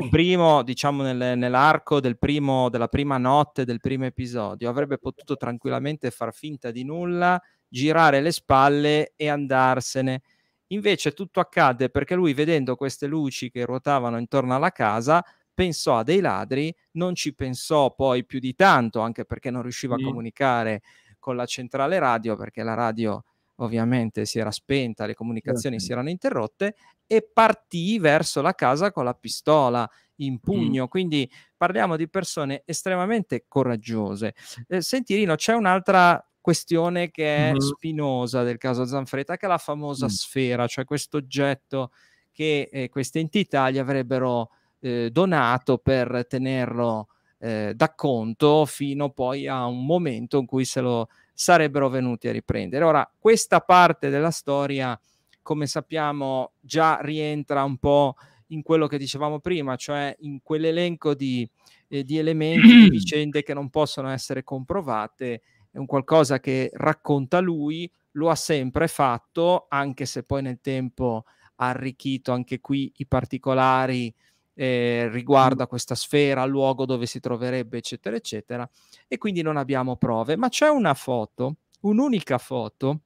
il primo, diciamo nel, nell'arco del primo, della prima notte del primo episodio, avrebbe potuto tranquillamente far finta di nulla, girare le spalle e andarsene. Invece tutto accadde perché lui, vedendo queste luci che ruotavano intorno alla casa, pensò a dei ladri, non ci pensò poi più di tanto, anche perché non riusciva mm. a comunicare con la centrale radio, perché la radio ovviamente si era spenta, le comunicazioni okay. Certo. si erano interrotte, e partì verso la casa con la pistola in pugno. Mm. Quindi parliamo di persone estremamente coraggiose. Eh, senti c'è un'altra questione che è mm. spinosa del caso Zanfretta, che è la famosa mm. sfera, cioè questo oggetto che eh, queste entità gli avrebbero eh, donato per tenerlo eh, da conto fino poi a un momento in cui se lo sarebbero venuti a riprendere. Ora, questa parte della storia, come sappiamo, già rientra un po' in quello che dicevamo prima, cioè in quell'elenco di, eh, di elementi, di vicende che non possono essere comprovate, è un qualcosa che racconta lui, lo ha sempre fatto, anche se poi nel tempo ha arricchito anche qui i particolari eh, riguardo questa sfera, al luogo dove si troverebbe, eccetera, eccetera. E quindi non abbiamo prove, ma c'è una foto, un'unica foto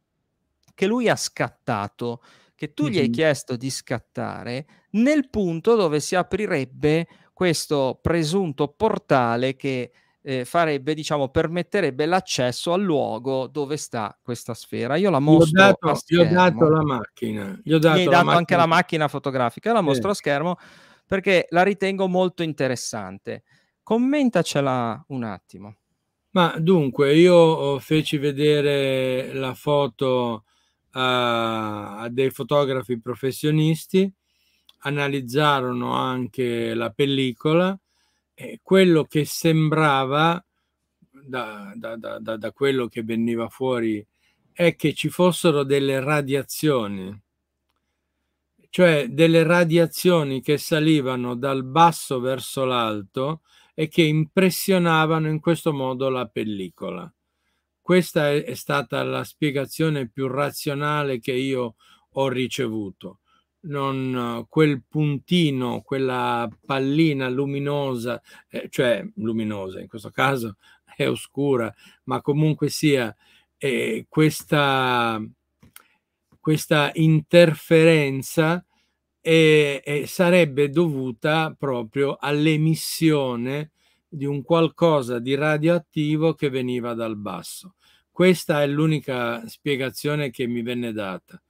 che lui ha scattato, che tu mm-hmm. gli hai chiesto di scattare nel punto dove si aprirebbe questo presunto portale che eh, farebbe, diciamo, permetterebbe l'accesso al luogo dove sta questa sfera. Io la mostro. Gli ho dato, gli ho dato la macchina. Gli ho dato, gli dato macchina. anche la macchina fotografica. La mostro eh. a schermo perché la ritengo molto interessante. Commentacela un attimo. Ma dunque, io oh, feci vedere la foto a, a dei fotografi professionisti, analizzarono anche la pellicola e quello che sembrava, da, da, da, da quello che veniva fuori, è che ci fossero delle radiazioni cioè delle radiazioni che salivano dal basso verso l'alto e che impressionavano in questo modo la pellicola. Questa è stata la spiegazione più razionale che io ho ricevuto. Non, quel puntino, quella pallina luminosa, eh, cioè luminosa in questo caso è oscura, ma comunque sia eh, questa questa interferenza e, e sarebbe dovuta proprio all'emissione di un qualcosa di radioattivo che veniva dal basso. Questa è l'unica spiegazione che mi venne data.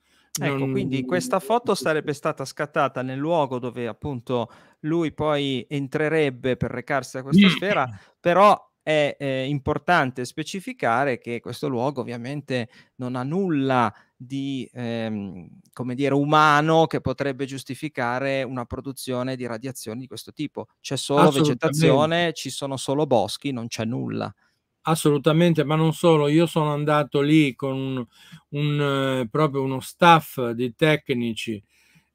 Ecco, non... quindi questa foto sarebbe stata scattata nel luogo dove appunto lui poi entrerebbe per recarsi a questa sfera, però è eh, importante specificare che questo luogo ovviamente non ha nulla di, ehm, come dire, umano che potrebbe giustificare una produzione di radiazioni di questo tipo. C'è solo vegetazione, ci sono solo boschi, non c'è nulla. Assolutamente, ma non solo, io sono andato lì con un, un eh, proprio uno staff di tecnici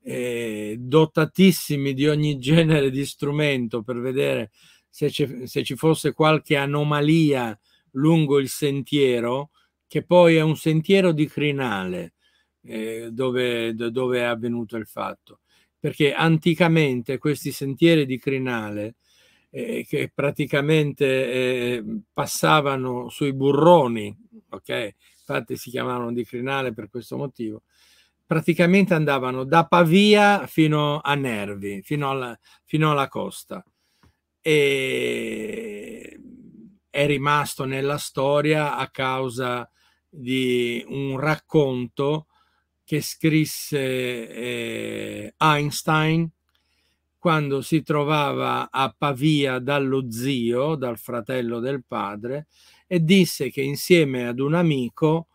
eh, dotatissimi di ogni genere di strumento per vedere se, se ci fosse qualche anomalia lungo il sentiero, che poi è un sentiero di crinale eh, dove, dove, è avvenuto il fatto. Perché anticamente questi sentieri di crinale, eh, che praticamente eh, passavano sui burroni, ok? Infatti si chiamavano di crinale per questo motivo, praticamente andavano da Pavia fino a Nervi, fino alla, fino alla costa e mm, è rimasto nella storia a causa di un racconto che scrisse eh, Einstein quando si trovava a Pavia dallo zio, dal fratello del padre, e disse che insieme ad un amico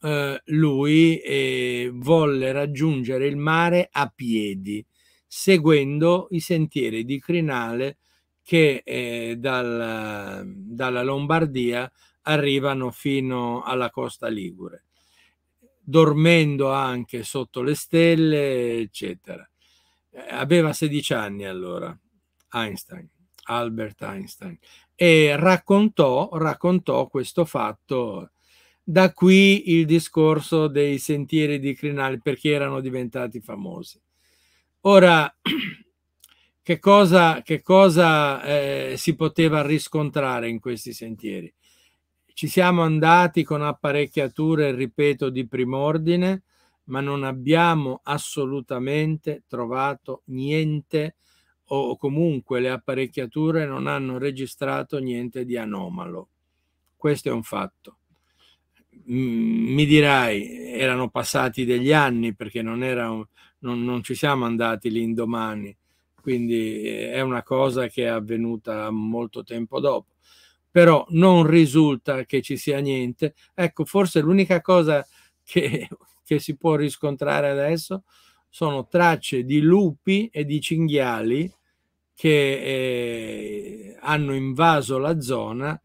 eh, lui eh, volle raggiungere il mare a piedi, seguendo i sentieri di crinale che eh, dal, dalla Lombardia arrivano fino alla costa Ligure, dormendo anche sotto le stelle, eccetera. Eh, aveva 16 anni allora Einstein, Albert Einstein, e raccontò, raccontò questo fatto. Da qui il discorso dei sentieri di crinale perché erano diventati famosi. Ora, che cosa, che cosa eh, si poteva riscontrare in questi sentieri. Ci siamo andati con apparecchiature, ripeto, di prim'ordine, ma non abbiamo assolutamente trovato niente o comunque le apparecchiature non hanno registrato niente di anomalo. Questo è un fatto. Mm, mi dirai, erano passati degli anni perché non, era, non, non ci siamo andati l'indomani, quindi eh, è una cosa che è avvenuta molto tempo dopo. Però non risulta che ci sia niente. Ecco, forse l'unica cosa che, che si può riscontrare adesso sono tracce di lupi e di cinghiali che eh, hanno invaso la zona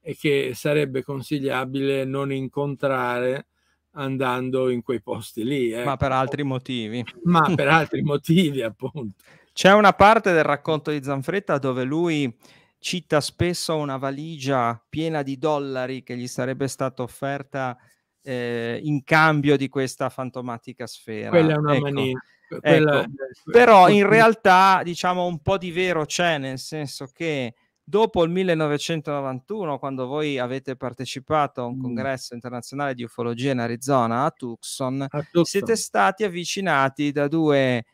e che sarebbe consigliabile non incontrare andando in quei posti lì. Eh. Ma per ecco. altri motivi. Ma per altri motivi, appunto. C'è una parte del racconto di Zanfretta dove lui cita spesso una valigia piena di dollari che gli sarebbe stata offerta eh, in cambio di questa fantomatica sfera. Quella è una ecco. mania. Ecco. Però in realtà diciamo un po' di vero c'è, nel senso che dopo il 1991, quando voi avete partecipato a un mm. congresso internazionale di ufologia in Arizona a Tucson, a Tucson. siete stati avvicinati da due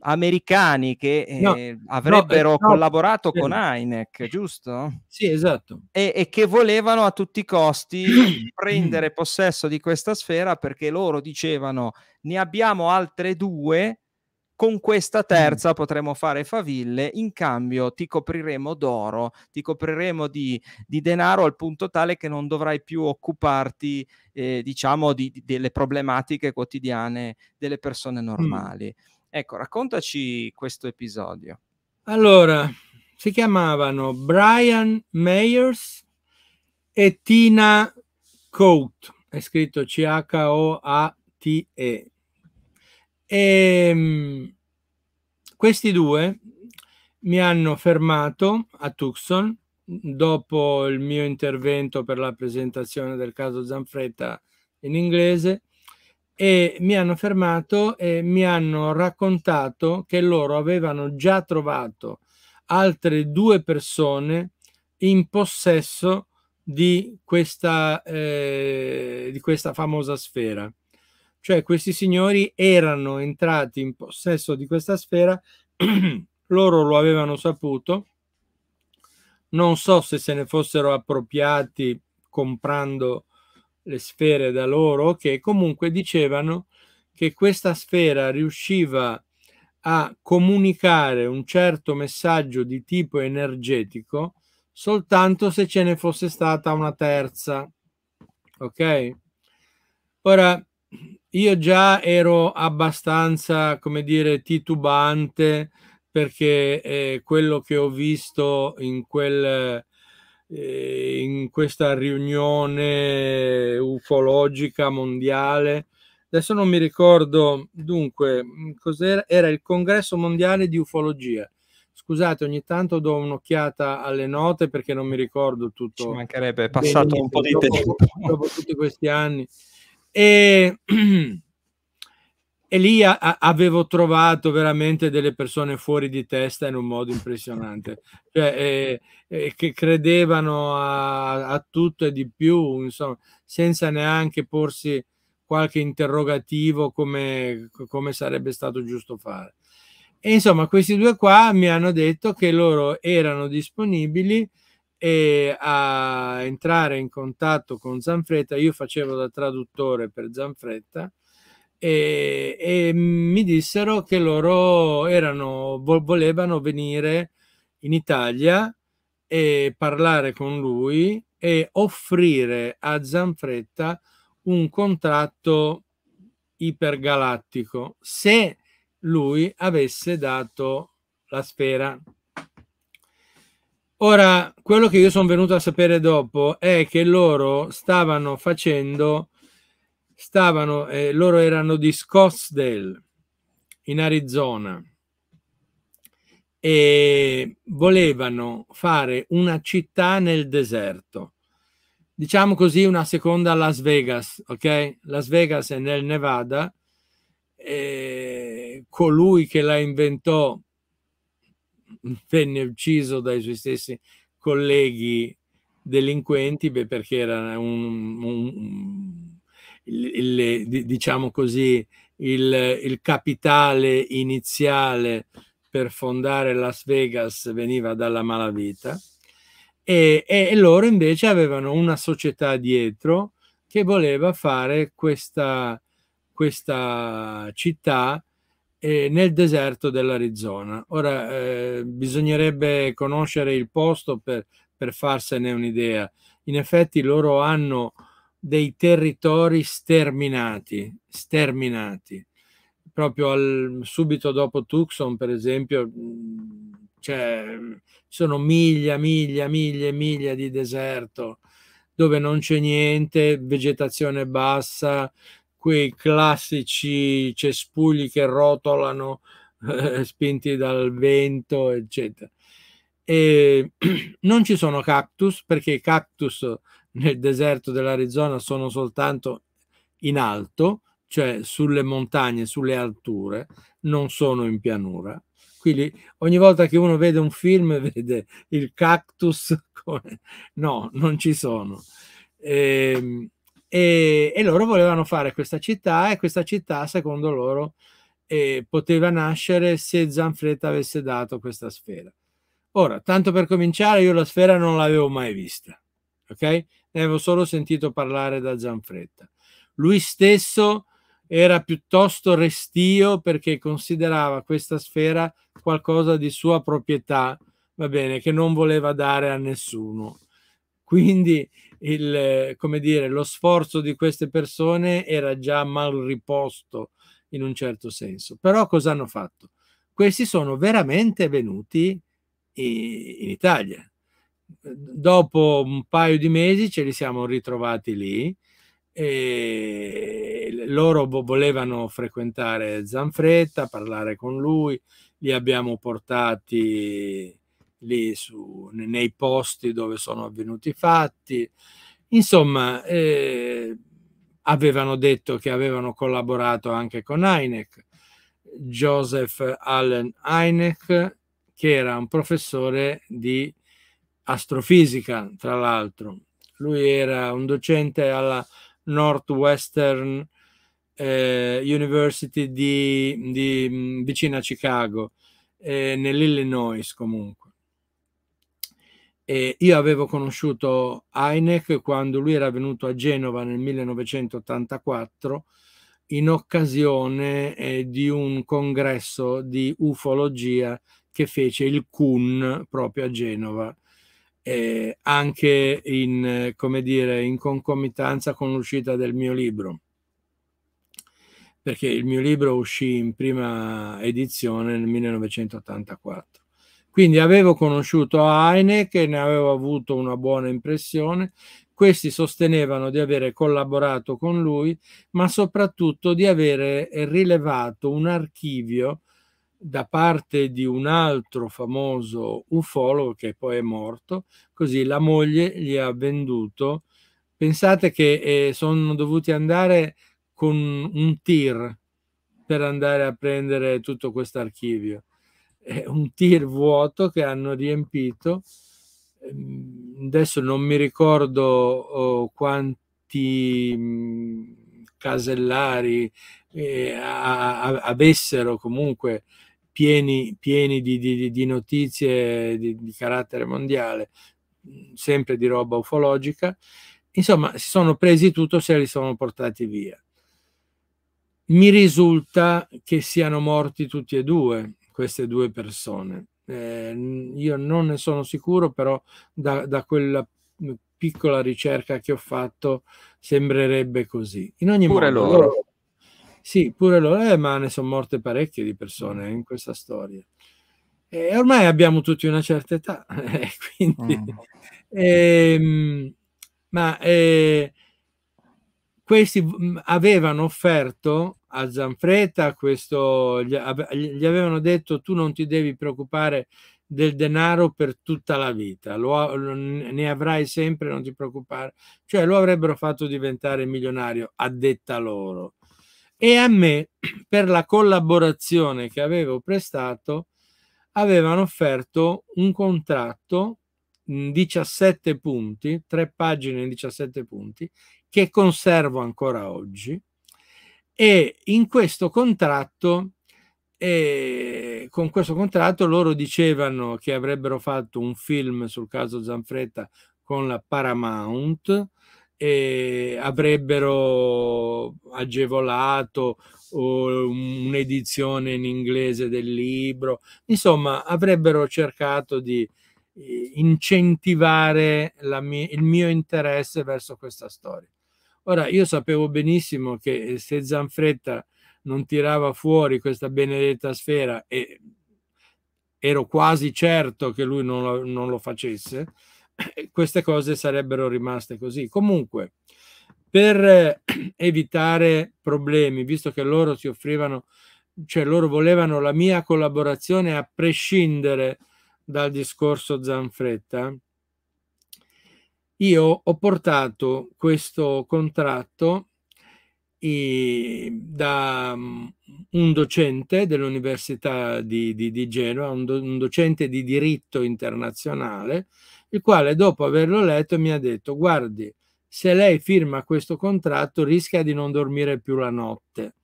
americani che no, eh, avrebbero no, eh, no, collaborato con eh, Heineck, giusto? Sì, esatto. E, e, che volevano a tutti i costi prendere possesso di questa sfera perché loro dicevano ne abbiamo altre due, con questa terza potremo fare faville, in cambio ti copriremo d'oro, ti copriremo di, di denaro al punto tale che non dovrai più occuparti, eh, diciamo, di, di, delle problematiche quotidiane delle persone mm. normali. Mm. Ecco, raccontaci questo episodio. Allora, si chiamavano Brian Mayers e Tina Coat, è scritto C-H-O-A-T-E. E, ehm, questi due mi hanno fermato a Tucson dopo il mio intervento per la presentazione del caso Zanfretta in inglese e mi hanno fermato e mi hanno raccontato che loro avevano già trovato altre due persone in possesso di questa, eh, di questa famosa sfera. Cioè questi signori erano entrati in possesso di questa sfera, loro lo avevano saputo, non so se se ne fossero appropriati comprando le sfere da loro, che comunque dicevano che questa sfera riusciva a comunicare un certo messaggio di tipo energetico soltanto se ce ne fosse stata una terza. Ok? Ora, io già ero abbastanza, come dire, titubante perché eh, quello che ho visto in quel eh, in questa riunione ufologica mondiale. Adesso non mi ricordo, dunque, mm, cos'era? Era il congresso mondiale di ufologia. Scusate, ogni tanto do un'occhiata alle note perché non mi ricordo tutto. Ci mancherebbe, è passato benissimo. un po' di dopo, tempo. Dopo tutti questi anni. E e lì a- avevo trovato veramente delle persone fuori di testa in un modo impressionante, cioè, eh, eh, che credevano a-, a, tutto e di più, insomma, senza neanche porsi qualche interrogativo come, come sarebbe stato giusto fare. E insomma, questi due qua mi hanno detto che loro erano disponibili eh, a entrare in contatto con Zanfretta. Io facevo da traduttore per Zanfretta e, e mi dissero che loro erano, volevano venire in Italia e parlare con lui e offrire a Zanfretta un contratto ipergalattico se lui avesse dato la sfera. Ora, quello che io sono venuto a sapere dopo è che loro stavano facendo stavano, eh, loro erano di Scottsdale in Arizona e volevano fare una città nel deserto. Diciamo così una seconda Las Vegas, ok? Las Vegas è nel Nevada e colui che la inventò venne ucciso dai suoi stessi colleghi delinquenti beh, perché era un, un il, il, diciamo così, il, il, capitale iniziale per fondare Las Vegas veniva dalla malavita e, e, e loro invece avevano una società dietro che voleva fare questa, questa città eh, nel deserto dell'Arizona. Ora eh, bisognerebbe conoscere il posto per, per farsene un'idea. In effetti loro hanno dei territori sterminati, sterminati. Proprio al, subito dopo Tucson, per esempio, c'è, cioè, sono miglia, miglia, miglia e miglia di deserto dove non c'è niente, vegetazione bassa, quei classici cespugli che rotolano eh, spinti dal vento, eccetera. E non ci sono cactus perché i cactus nel deserto dell'Arizona sono soltanto in alto, cioè sulle montagne, sulle alture, non sono in pianura. Quindi ogni volta che uno vede un film vede il cactus, come... no, non ci sono. E, ehm, e, e, loro volevano fare questa città e questa città, secondo loro, eh, poteva nascere se Zanfretta avesse dato questa sfera. Ora, tanto per cominciare, io la sfera non l'avevo mai vista ok? Ne avevo solo sentito parlare da Gianfretta. Lui stesso era piuttosto restio perché considerava questa sfera qualcosa di sua proprietà, va bene, che non voleva dare a nessuno. Quindi il, come dire, lo sforzo di queste persone era già mal riposto in un certo senso. Però cosa hanno fatto? Questi sono veramente venuti in Italia, dopo un paio di mesi ce li siamo ritrovati lì e loro volevano frequentare Zanfretta, parlare con lui, li abbiamo portati lì su, nei posti dove sono avvenuti i fatti. Insomma, eh, avevano detto che avevano collaborato anche con Heineck, Joseph Allen Heineck, che era un professore di astrofisica, tra l'altro. Lui era un docente alla Northwestern eh, University di, di, vicino a Chicago, eh, nell'Illinois comunque. E io avevo conosciuto Heineck quando lui era venuto a Genova nel 1984 in occasione eh, di un congresso di ufologia che fece il CUN proprio a Genova eh, anche in, come dire, in concomitanza con l'uscita del mio libro, perché il mio libro uscì in prima edizione nel 1984. Quindi avevo conosciuto Heine, che ne avevo avuto una buona impressione, questi sostenevano di avere collaborato con lui, ma soprattutto di avere rilevato un archivio da parte di un altro famoso ufologo che poi è morto, così la moglie gli ha venduto. Pensate che eh, sono dovuti andare con un tir per andare a prendere tutto questo archivio. un tir vuoto che hanno riempito. Ehm, adesso non mi ricordo oh, quanti mm, casellari eh, a, a, avessero comunque pieni, pieni di, di, di, notizie di, di carattere mondiale, sempre di roba ufologica. Insomma, si sono presi tutto se li sono portati via. Mi risulta che siano morti tutti e due queste due persone. Eh, io non ne sono sicuro, però da, da, quella piccola ricerca che ho fatto sembrerebbe così. In ogni Pure modo, loro. loro sì, pure loro, eh, ma ne sono morte parecchie di persone mm. in questa storia. E ormai abbiamo tutti una certa età, eh, quindi... Mm. Ehm, eh, ma questi avevano offerto a Zanfretta questo, gli, gli avevano detto tu non ti devi preoccupare del denaro per tutta la vita, lo, ne avrai sempre, non ti preoccupare, cioè lo avrebbero fatto diventare milionario a detta loro e a me per la collaborazione che avevo prestato avevano offerto un contratto 17 punti, tre pagine in 17 punti, che conservo ancora oggi. E in questo contratto, eh, con questo contratto, loro dicevano che avrebbero fatto un film sul caso Zanfretta con la Paramount, e avrebbero agevolato oh, un'edizione in inglese del libro, insomma avrebbero cercato di eh, incentivare mia, il mio interesse verso questa storia. Ora io sapevo benissimo che eh, se Zanfretta non tirava fuori questa benedetta sfera e ero quasi certo che lui non lo, non lo facesse, eh, queste cose sarebbero rimaste così. Comunque, per eh, evitare problemi, visto che loro si offrivano, cioè loro volevano la mia collaborazione a prescindere dal discorso Zanfretta, io ho portato questo contratto e, da mm, un docente dell'Università di, di, di Genova, un, do, un docente di diritto internazionale, il quale dopo averlo letto mi ha detto guardi, se lei firma questo contratto rischia di non dormire più la notte.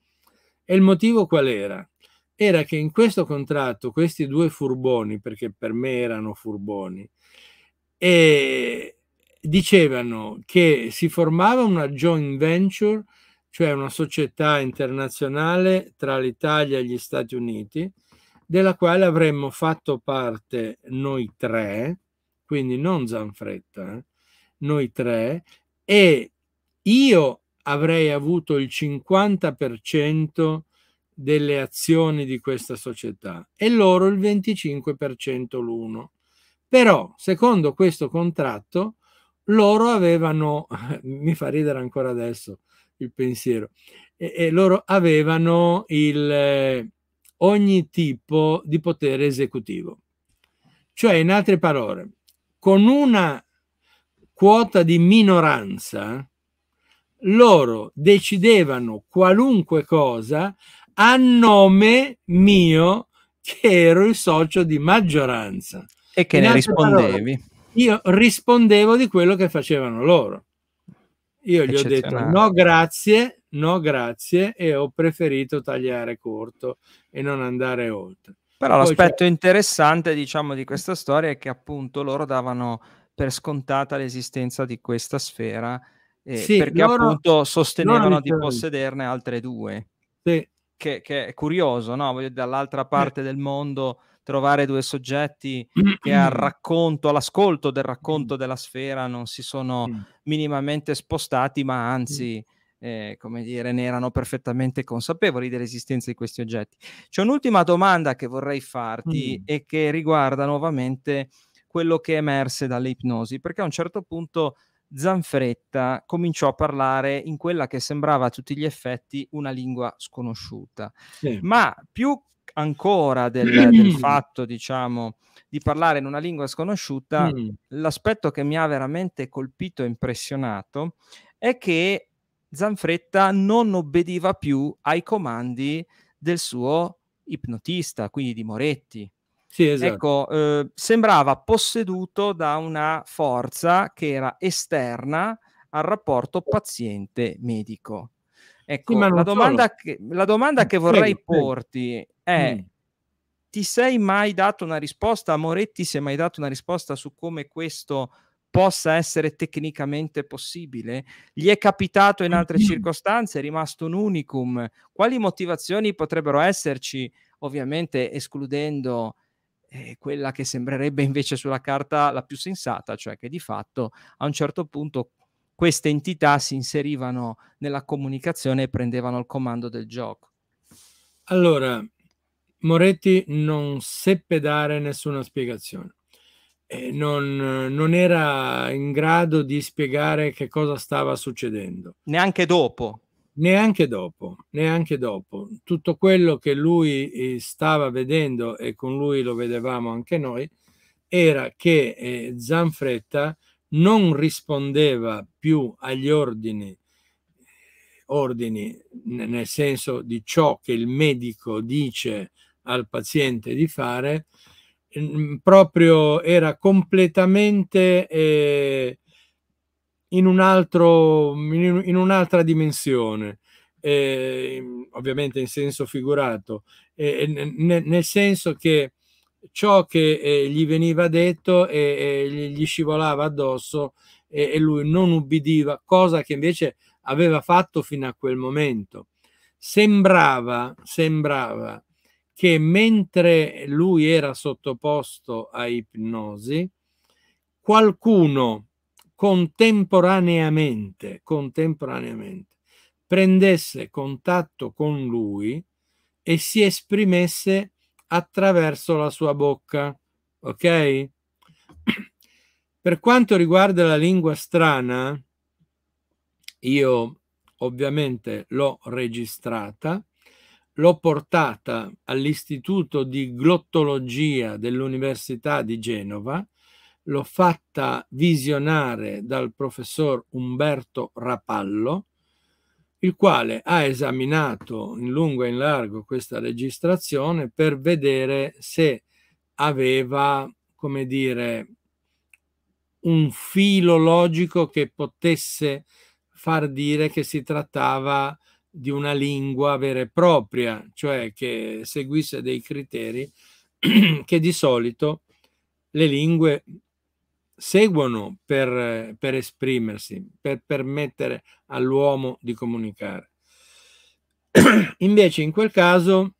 E il motivo qual era? Era che in questo contratto questi due furboni, perché per me erano furboni, e dicevano che si formava una joint venture, cioè una società internazionale tra l'Italia e gli Stati Uniti, della quale avremmo fatto parte noi tre, quindi non Zanfretta, eh? noi tre, e io avrei avuto il 50% delle azioni di questa società e loro il 25% l'uno. Però, secondo questo contratto, loro avevano, mi fa ridere ancora adesso il pensiero, e, e loro avevano il, eh, ogni tipo di potere esecutivo. Cioè, in altre parole, con una quota di minoranza, loro decidevano qualunque cosa a nome mio che ero il socio di maggioranza. E che In ne rispondevi? Parole, io rispondevo di quello che facevano loro. Io gli ho detto no grazie, no grazie e ho preferito tagliare corto e non andare oltre. Però Poi l'aspetto c'è... interessante, diciamo, di questa storia è che appunto loro davano per scontata l'esistenza di questa sfera eh, sì, perché loro, appunto sostenevano di possederne altre due. Sì. Che, che, è curioso, no? Voglio, dall'altra parte del mondo trovare due soggetti che al racconto, all'ascolto del racconto della sfera non si sono minimamente spostati, ma anzi eh, come dire, ne erano perfettamente consapevoli dell'esistenza di questi oggetti. C'è un'ultima domanda che vorrei farti mm. e che riguarda nuovamente quello che emerse dalle ipnosi, perché a un certo punto Zanfretta cominciò a parlare in quella che sembrava a tutti gli effetti una lingua sconosciuta, sì. ma più ancora del, del fatto, diciamo, di parlare in una lingua sconosciuta, mm. l'aspetto che mi ha veramente colpito e impressionato è che Zanfretta non obbediva più ai comandi del suo ipnotista, quindi di Moretti. Sì, esatto. Ecco, eh, sembrava posseduto da una forza che era esterna al rapporto paziente-medico. Ecco, sì, la, domanda che, la domanda eh, che vorrei prego, porti prego. è: mm. ti sei mai dato una risposta? Moretti si è mai dato una risposta su come questo possa essere tecnicamente possibile? Gli è capitato in altre mm-hmm. circostanze? È rimasto un unicum? Quali motivazioni potrebbero esserci, ovviamente escludendo eh, quella che sembrerebbe invece sulla carta la più sensata, cioè che di fatto a un certo punto queste entità si inserivano nella comunicazione e prendevano il comando del gioco? Allora, Moretti non seppe dare nessuna spiegazione non, non, era in grado di spiegare che cosa stava succedendo. Neanche dopo. Neanche dopo, neanche dopo. Tutto quello che lui eh, stava vedendo, e con lui lo vedevamo anche noi, era che eh, Zanfretta non rispondeva più agli ordini, ordini nel senso di ciò che il medico dice al paziente di fare, proprio era completamente eh, in, un altro, in, un'altra dimensione, eh, ovviamente in senso figurato, eh, nel, nel senso che ciò che eh, gli veniva detto gli scivolava addosso e, lui non ubbidiva, cosa che invece aveva fatto fino a quel momento. Sembrava, sembrava che mentre lui era sottoposto a ipnosi, qualcuno contemporaneamente, contemporaneamente prendesse contatto con lui e si esprimesse attraverso la sua bocca. Ok? Per quanto riguarda la lingua strana, io ovviamente l'ho registrata l'ho portata all'Istituto di Glottologia dell'Università di Genova, l'ho fatta visionare dal professor Umberto Rapallo, il quale ha esaminato in lungo e in largo questa registrazione per vedere se aveva, come dire, un filo logico che potesse far dire che si trattava di di una lingua vera e propria, cioè che seguisse dei criteri che di solito le lingue seguono per, per esprimersi, per permettere all'uomo di comunicare. Invece in quel caso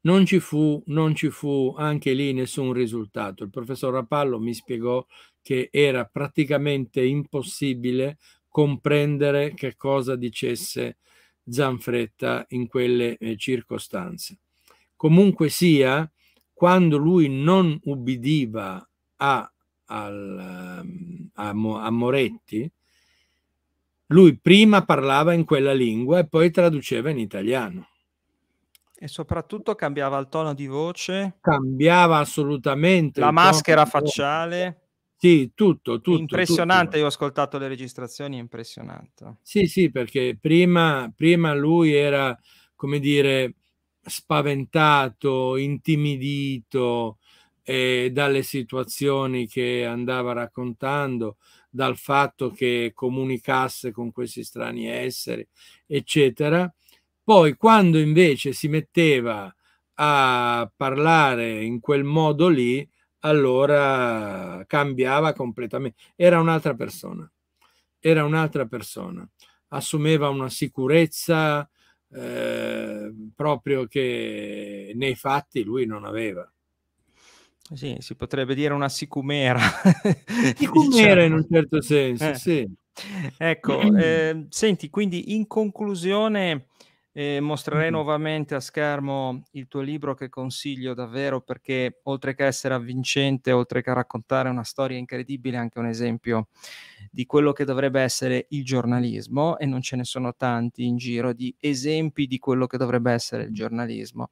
non ci, fu, non ci fu anche lì nessun risultato. Il professor Rapallo mi spiegò che era praticamente impossibile comprendere che cosa dicesse Zanfretta in quelle eh, circostanze. Comunque sia, quando lui non ubbidiva a, al, ehm, a, a Moretti, lui prima parlava in quella lingua e poi traduceva in italiano. E soprattutto cambiava il tono di voce. Cambiava assolutamente. La maschera facciale. Sì, tutto, tutto. Impressionante, tutto. io ho ascoltato le registrazioni, impressionante. Sì, sì, perché prima, prima lui era, come dire, spaventato, intimidito eh, dalle situazioni che andava raccontando, dal fatto che comunicasse con questi strani esseri, eccetera. Poi quando invece si metteva a parlare in quel modo lì, allora cambiava completamente, era un'altra persona, era un'altra persona, assumeva una sicurezza eh, proprio che nei fatti lui non aveva. Sì, si potrebbe dire una sicumera. Sicumera diciamo. in un certo senso, eh. sì. Ecco, eh, senti, quindi in conclusione e mostrerei nuovamente a schermo il tuo libro che consiglio davvero perché oltre che essere avvincente, oltre che raccontare una storia incredibile, è anche un esempio di quello che dovrebbe essere il giornalismo e non ce ne sono tanti in giro di esempi di quello che dovrebbe essere il giornalismo.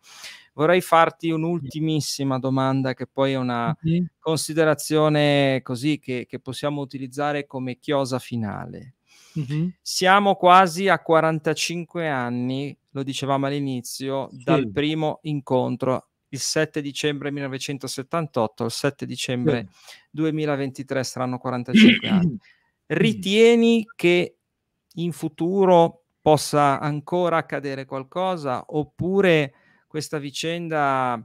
Vorrei farti un'ultimissima domanda che poi è una considerazione così che, che possiamo utilizzare come chiosa finale. Mm-hmm. Siamo quasi a 45 anni, lo dicevamo all'inizio, sì. dal primo incontro, il 7 dicembre 1978, il 7 dicembre sì. 2023 saranno 45 anni. Ritieni che in futuro possa ancora accadere qualcosa oppure questa vicenda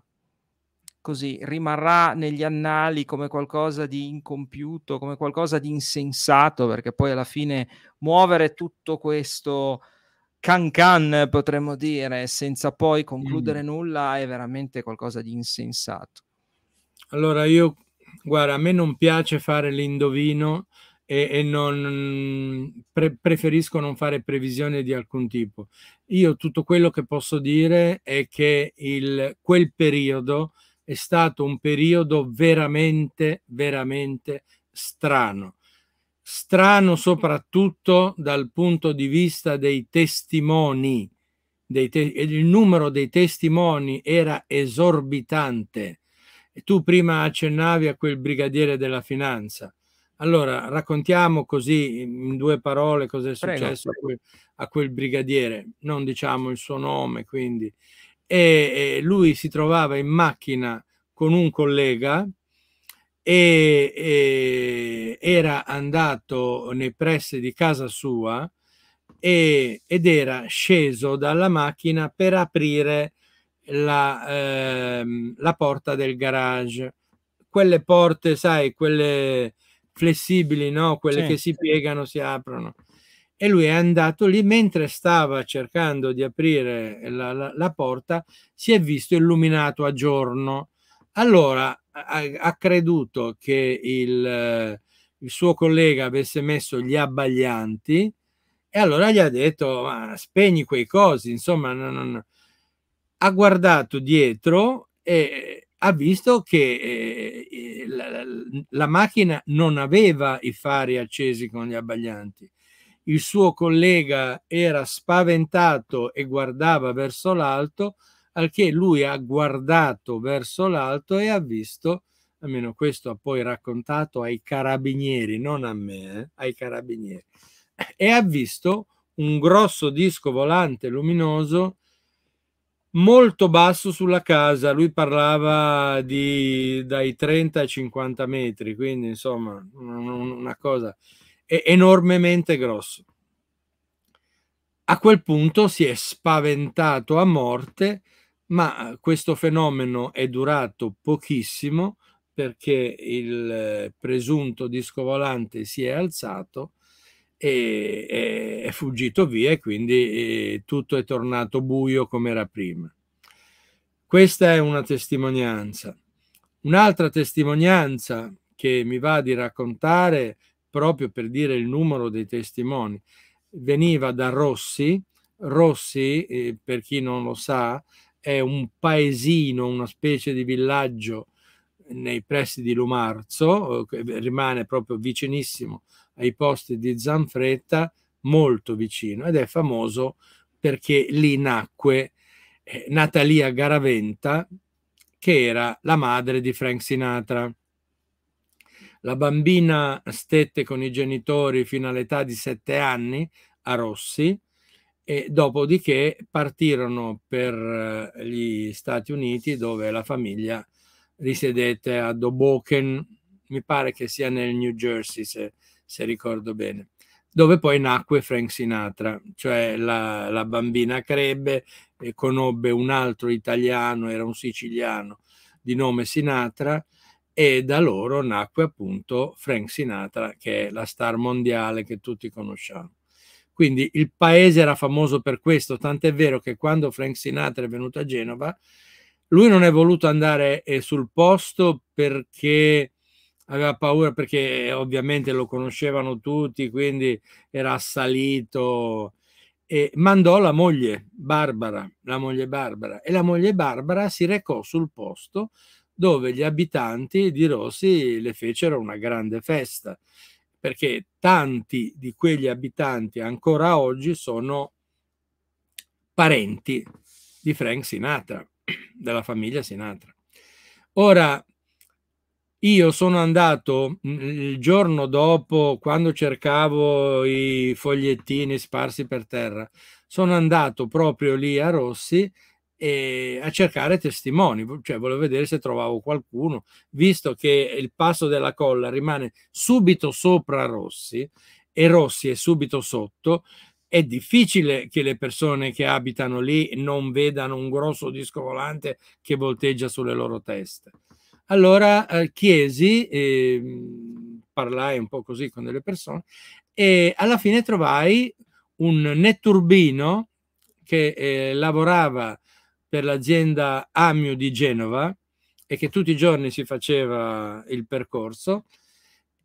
così rimarrà negli annali come qualcosa di incompiuto, come qualcosa di insensato, perché poi alla fine muovere tutto questo can can, potremmo dire, senza poi mm. concludere mm. nulla, è veramente qualcosa di insensato. Allora io, guarda, a me non piace fare l'indovino e, e non, pre, preferisco non fare previsione di alcun tipo. Io tutto quello che posso dire è che il, quel periodo è stato un periodo veramente, veramente strano. Strano soprattutto dal punto di vista dei testimoni. Dei te il numero dei testimoni era esorbitante. E tu prima accennavi a quel brigadiere della finanza. Allora, raccontiamo così in due parole cosa è successo a quel, a quel brigadiere. Non diciamo il suo nome, quindi e lui si trovava in macchina con un collega e, e era andato nei pressi di casa sua e, ed era sceso dalla macchina per aprire la, ehm, la, porta del garage. Quelle porte, sai, quelle flessibili, no? quelle sì. che si piegano, si aprono e lui è andato lì mentre stava cercando di aprire la, la, la porta si è visto illuminato a giorno allora ha, ha creduto che il, eh, il, suo collega avesse messo gli abbaglianti e allora gli ha detto ma spegni quei cosi insomma non, non. ha guardato dietro e eh, ha visto che eh, la, la macchina non aveva i fari accesi con gli abbaglianti il suo collega era spaventato e guardava verso l'alto, al che lui ha guardato verso l'alto e ha visto, almeno questo ha poi raccontato ai carabinieri, non a me, eh, ai carabinieri, e ha visto un grosso disco volante luminoso molto basso sulla casa, lui parlava di dai 30 ai 50 metri, quindi insomma una cosa enormemente grosso. A quel punto si è spaventato a morte, ma questo fenomeno è durato pochissimo perché il eh, presunto disco volante si è alzato e è fuggito via e quindi eh, tutto è tornato buio come era prima. Questa è una testimonianza. Un'altra testimonianza che mi va di raccontare proprio per dire il numero dei testimoni, veniva da Rossi. Rossi, eh, per chi non lo sa, è un paesino, una specie di villaggio nei pressi di Lumarzo, eh, rimane proprio vicinissimo ai posti di Zanfretta, molto vicino ed è famoso perché lì nacque eh, Natalia Garaventa, che era la madre di Frank Sinatra. La bambina stette con i genitori fino all'età di sette anni a Rossi e dopodiché partirono per eh, gli Stati Uniti dove la famiglia risiedette a Doboken, mi pare che sia nel New Jersey se, se ricordo bene, dove poi nacque Frank Sinatra, cioè la, la bambina crebbe e conobbe un altro italiano, era un siciliano di nome Sinatra, e da loro nacque appunto Frank Sinatra, che è la star mondiale che tutti conosciamo. Quindi il paese era famoso per questo, tant'è vero che quando Frank Sinatra è venuto a Genova, lui non è voluto andare eh, sul posto perché aveva paura, perché eh, ovviamente lo conoscevano tutti, quindi era assalito e mandò la moglie Barbara, la moglie Barbara e la moglie Barbara si recò sul posto dove gli abitanti di Rossi le fecero una grande festa, perché tanti di quegli abitanti ancora oggi sono parenti di Frank Sinatra, della famiglia Sinatra. Ora, io sono andato mm, il giorno dopo, quando cercavo i fogliettini sparsi per terra, sono andato proprio lì a Rossi e a cercare testimoni, cioè volevo vedere se trovavo qualcuno, visto che il passo della colla rimane subito sopra Rossi e Rossi è subito sotto, è difficile che le persone che abitano lì non vedano un grosso disco volante che volteggia sulle loro teste. Allora eh, chiesi, eh, parlai un po' così con delle persone e alla fine trovai un netturbino che eh, lavorava per l'azienda Amio di Genova e che tutti i giorni si faceva il percorso,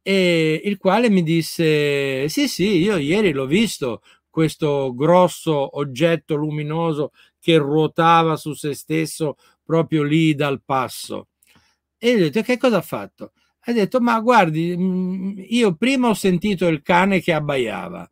e il quale mi disse, sì sì, io ieri l'ho visto, questo grosso oggetto luminoso che ruotava su se stesso proprio lì dal passo. E gli ho detto, che cosa ha fatto? Ha detto, ma guardi, mm, io prima ho sentito il cane che abbaiava,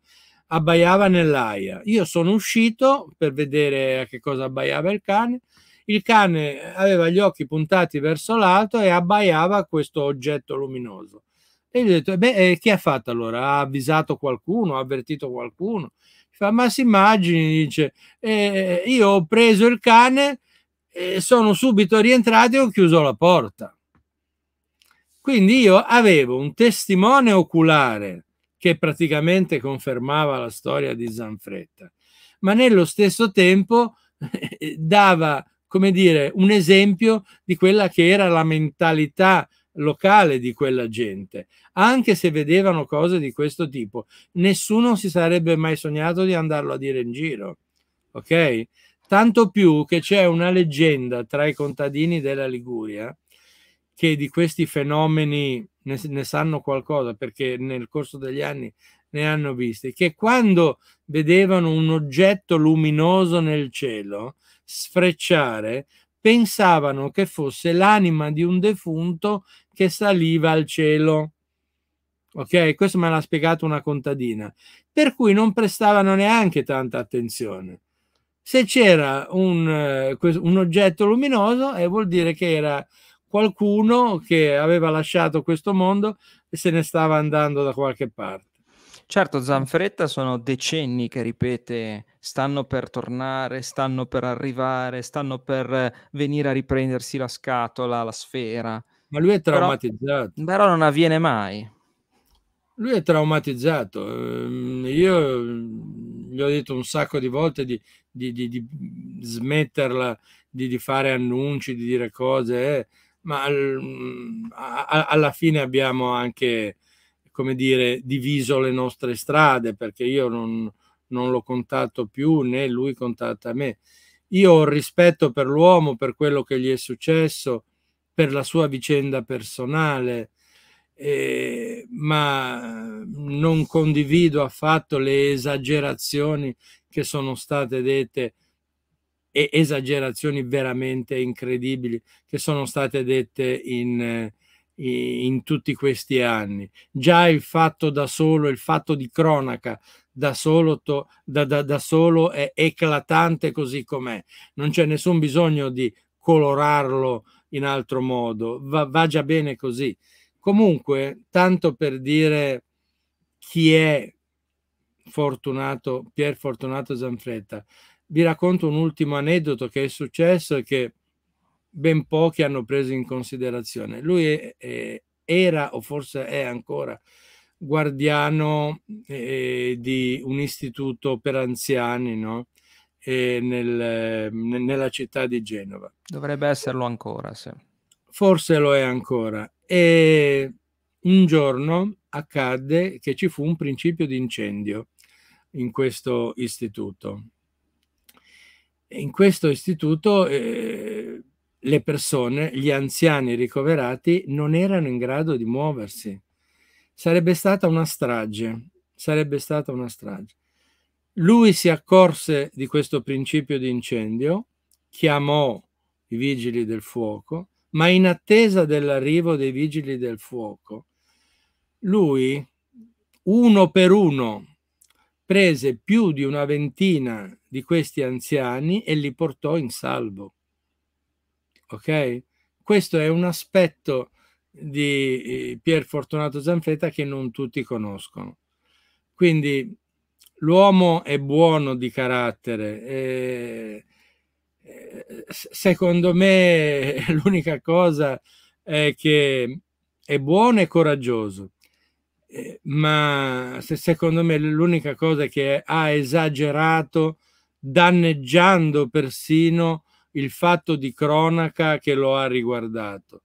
abbaiava nell'aia. Io sono uscito per vedere a che cosa abbaiava il cane. Il cane aveva gli occhi puntati verso l'alto e abbaiava questo oggetto luminoso. E gli ho detto, beh, eh, chi ha fatto allora? Ha avvisato qualcuno? Ha avvertito qualcuno? Fa, ma si immagini, dice, eh, eh io ho preso il cane, eh, sono subito rientrato e ho chiuso la porta. Quindi io avevo un testimone oculare che praticamente confermava la storia di Zanfretta, ma nello stesso tempo eh, dava, come dire, un esempio di quella che era la mentalità locale di quella gente, anche se vedevano cose di questo tipo. Nessuno si sarebbe mai sognato di andarlo a dire in giro, ok? Tanto più che c'è una leggenda tra i contadini della Liguria che di questi fenomeni ne, ne sanno qualcosa perché nel corso degli anni ne hanno visti, che quando vedevano un oggetto luminoso nel cielo sfrecciare, pensavano che fosse l'anima di un defunto che saliva al cielo. Ok, questo me l'ha spiegato una contadina, per cui non prestavano neanche tanta attenzione. Se c'era un, eh, un oggetto luminoso, eh, vuol dire che era qualcuno che aveva lasciato questo mondo e se ne stava andando da qualche parte. Certo, Zanfretta sono decenni che ripete stanno per tornare, stanno per arrivare, stanno per eh, venire a riprendersi la scatola, la sfera. Ma lui è traumatizzato. Però, però non avviene mai. Lui è traumatizzato. Ehm, io gli ho detto un sacco di volte di, di, di, di smetterla di, fare annunci, di dire cose. Eh ma al, mm, a, alla fine abbiamo anche, come dire, diviso le nostre strade perché io non, non l'ho contato più né lui contatta me. Io ho rispetto per l'uomo, per quello che gli è successo, per la sua vicenda personale, eh, ma non condivido affatto le esagerazioni che sono state dette e esagerazioni veramente incredibili che sono state dette in, eh, in tutti questi anni. Già il fatto da solo, il fatto di cronaca da solo, to, da, da, da solo è eclatante così com'è. Non c'è nessun bisogno di colorarlo in altro modo, va, va già bene così. Comunque, tanto per dire chi è Fortunato, Pier Fortunato Zanfretta, vi racconto un ultimo aneddoto che è successo e che ben pochi hanno preso in considerazione. Lui è, è, era o forse è ancora guardiano eh, di un istituto per anziani no? eh, nel, nella città di Genova. Dovrebbe esserlo ancora, sì. Forse lo è ancora. E un giorno accadde che ci fu un principio di incendio in questo istituto in questo istituto eh, le persone, gli anziani ricoverati, non erano in grado di muoversi. Sarebbe stata una strage, sarebbe stata una strage. Lui si accorse di questo principio di incendio, chiamò i vigili del fuoco, ma in attesa dell'arrivo dei vigili del fuoco, lui uno per uno prese più di una ventina di questi anziani e li portò in salvo. Ok? Questo è un aspetto di eh, Pier Fortunato Zanfeta che non tutti conoscono. Quindi l'uomo è buono di carattere. E, eh, eh, secondo me l'unica cosa è che è buono e coraggioso ma se secondo me l'unica cosa che ha esagerato danneggiando persino il fatto di cronaca che lo ha riguardato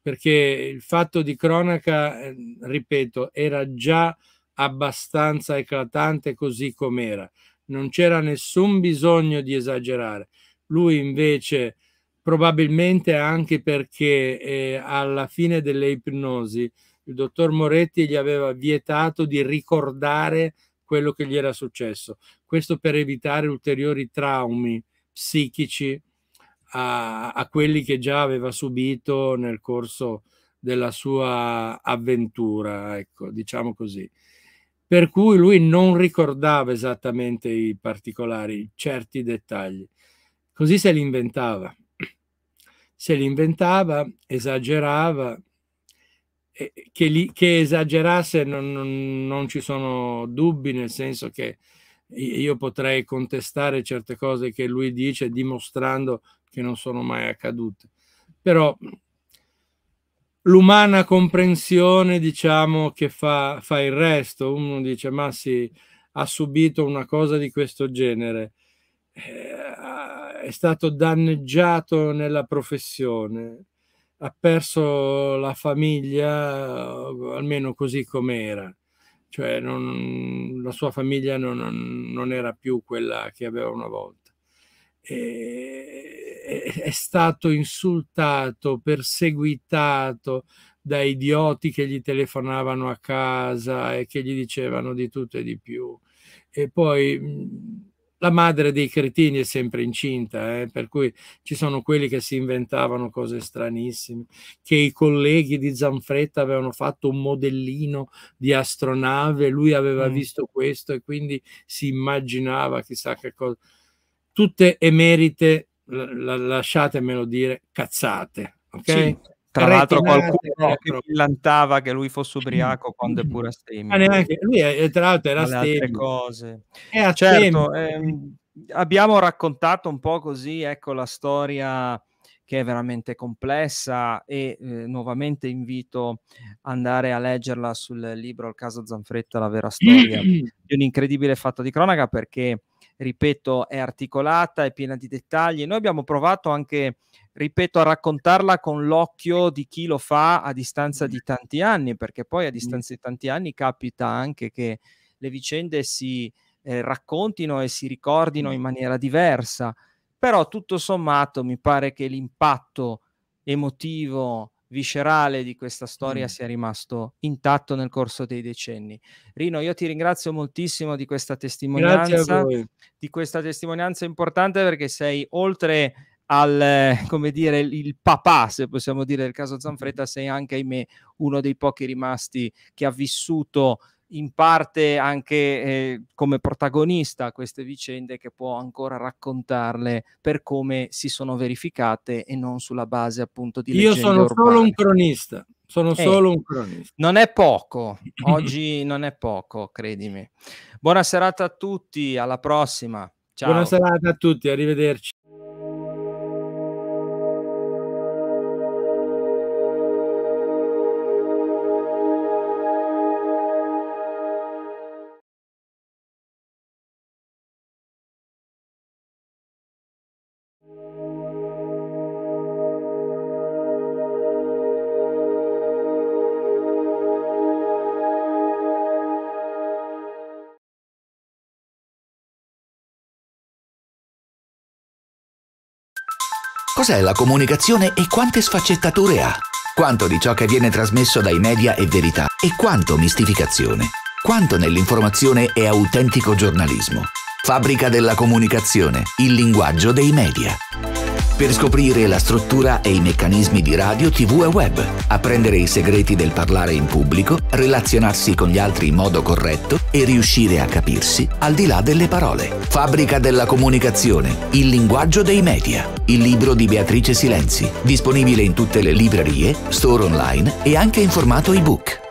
perché il fatto di cronaca ehm, ripeto era già abbastanza eclatante così com'era non c'era nessun bisogno di esagerare lui invece probabilmente anche perché eh, alla fine delle ipnosi il dottor Moretti gli aveva vietato di ricordare quello che gli era successo. Questo per evitare ulteriori traumi psichici a, a quelli che già aveva subito nel corso della sua avventura, ecco, diciamo così. Per cui lui non ricordava esattamente i particolari, certi dettagli. Così se li inventava. Se li inventava, esagerava, che, li, che esagerasse non, non, non, ci sono dubbi, nel senso che io potrei contestare certe cose che lui dice dimostrando che non sono mai accadute. Però l'umana comprensione, diciamo, che fa, fa il resto. Uno dice, ma sì, ha subito una cosa di questo genere, eh, è stato danneggiato nella professione ha perso la famiglia, eh, almeno così com'era. Cioè non, la sua famiglia non, non, era più quella che aveva una volta. E, è stato insultato, perseguitato da idioti che gli telefonavano a casa e che gli dicevano di tutto e di più. E poi la madre dei cretini è sempre incinta, eh? per cui ci sono quelli che si inventavano cose stranissime, che i colleghi di Zanfretta avevano fatto un modellino di astronave, lui aveva mm. visto questo e quindi si immaginava chissà che cosa. Tutte emerite, la, la, lasciatemelo dire, cazzate. Okay? Sì. Tra l'altro qualcuno eh, che millantava che lui fosse ubriaco quando è mm. pure astemio. Ah, Ma neanche, lui è, eh, tra l'altro era astemio. È certo, ehm, abbiamo raccontato un po' così, ecco, la storia che è veramente complessa e eh, nuovamente invito ad andare a leggerla sul libro Il caso Zanfretta, la vera storia di un incredibile fatto di cronaca perché ripeto, è articolata, è piena di dettagli. Noi abbiamo provato anche, ripeto, a raccontarla con l'occhio di chi lo fa a distanza di tanti anni, perché poi a distanza di tanti anni capita anche che le vicende si eh, raccontino e si ricordino in maniera diversa. Però tutto sommato mi pare che l'impatto emotivo viscerale di questa storia mm. sia rimasto intatto nel corso dei decenni. Rino, io ti ringrazio moltissimo di questa testimonianza, di questa testimonianza importante perché sei oltre al, eh, come dire, il papà, se possiamo dire, del caso Zanfretta, sei anche, ahimè, uno dei pochi rimasti che ha vissuto in parte anche eh, come protagonista queste vicende che può ancora raccontarle per come si sono verificate e non sulla base appunto di Io sono urbane. solo un cronista, sono eh, solo un cronista. Non è poco, oggi non è poco, credimi. Buona serata a tutti, alla prossima. Ciao. Buona serata a tutti, arrivederci. Cos'è la comunicazione e quante sfaccettature ha? Quanto di ciò che viene trasmesso dai media è verità e quanto mistificazione? Quanto nell'informazione è autentico giornalismo? Fabbrica della comunicazione, il linguaggio dei media per scoprire la struttura e i meccanismi di radio, tv e web, apprendere i segreti del parlare in pubblico, relazionarsi con gli altri in modo corretto e riuscire a capirsi al di là delle parole. Fabbrica della comunicazione, il linguaggio dei media, il libro di Beatrice Silenzi, disponibile in tutte le librerie, store online e anche in formato ebook.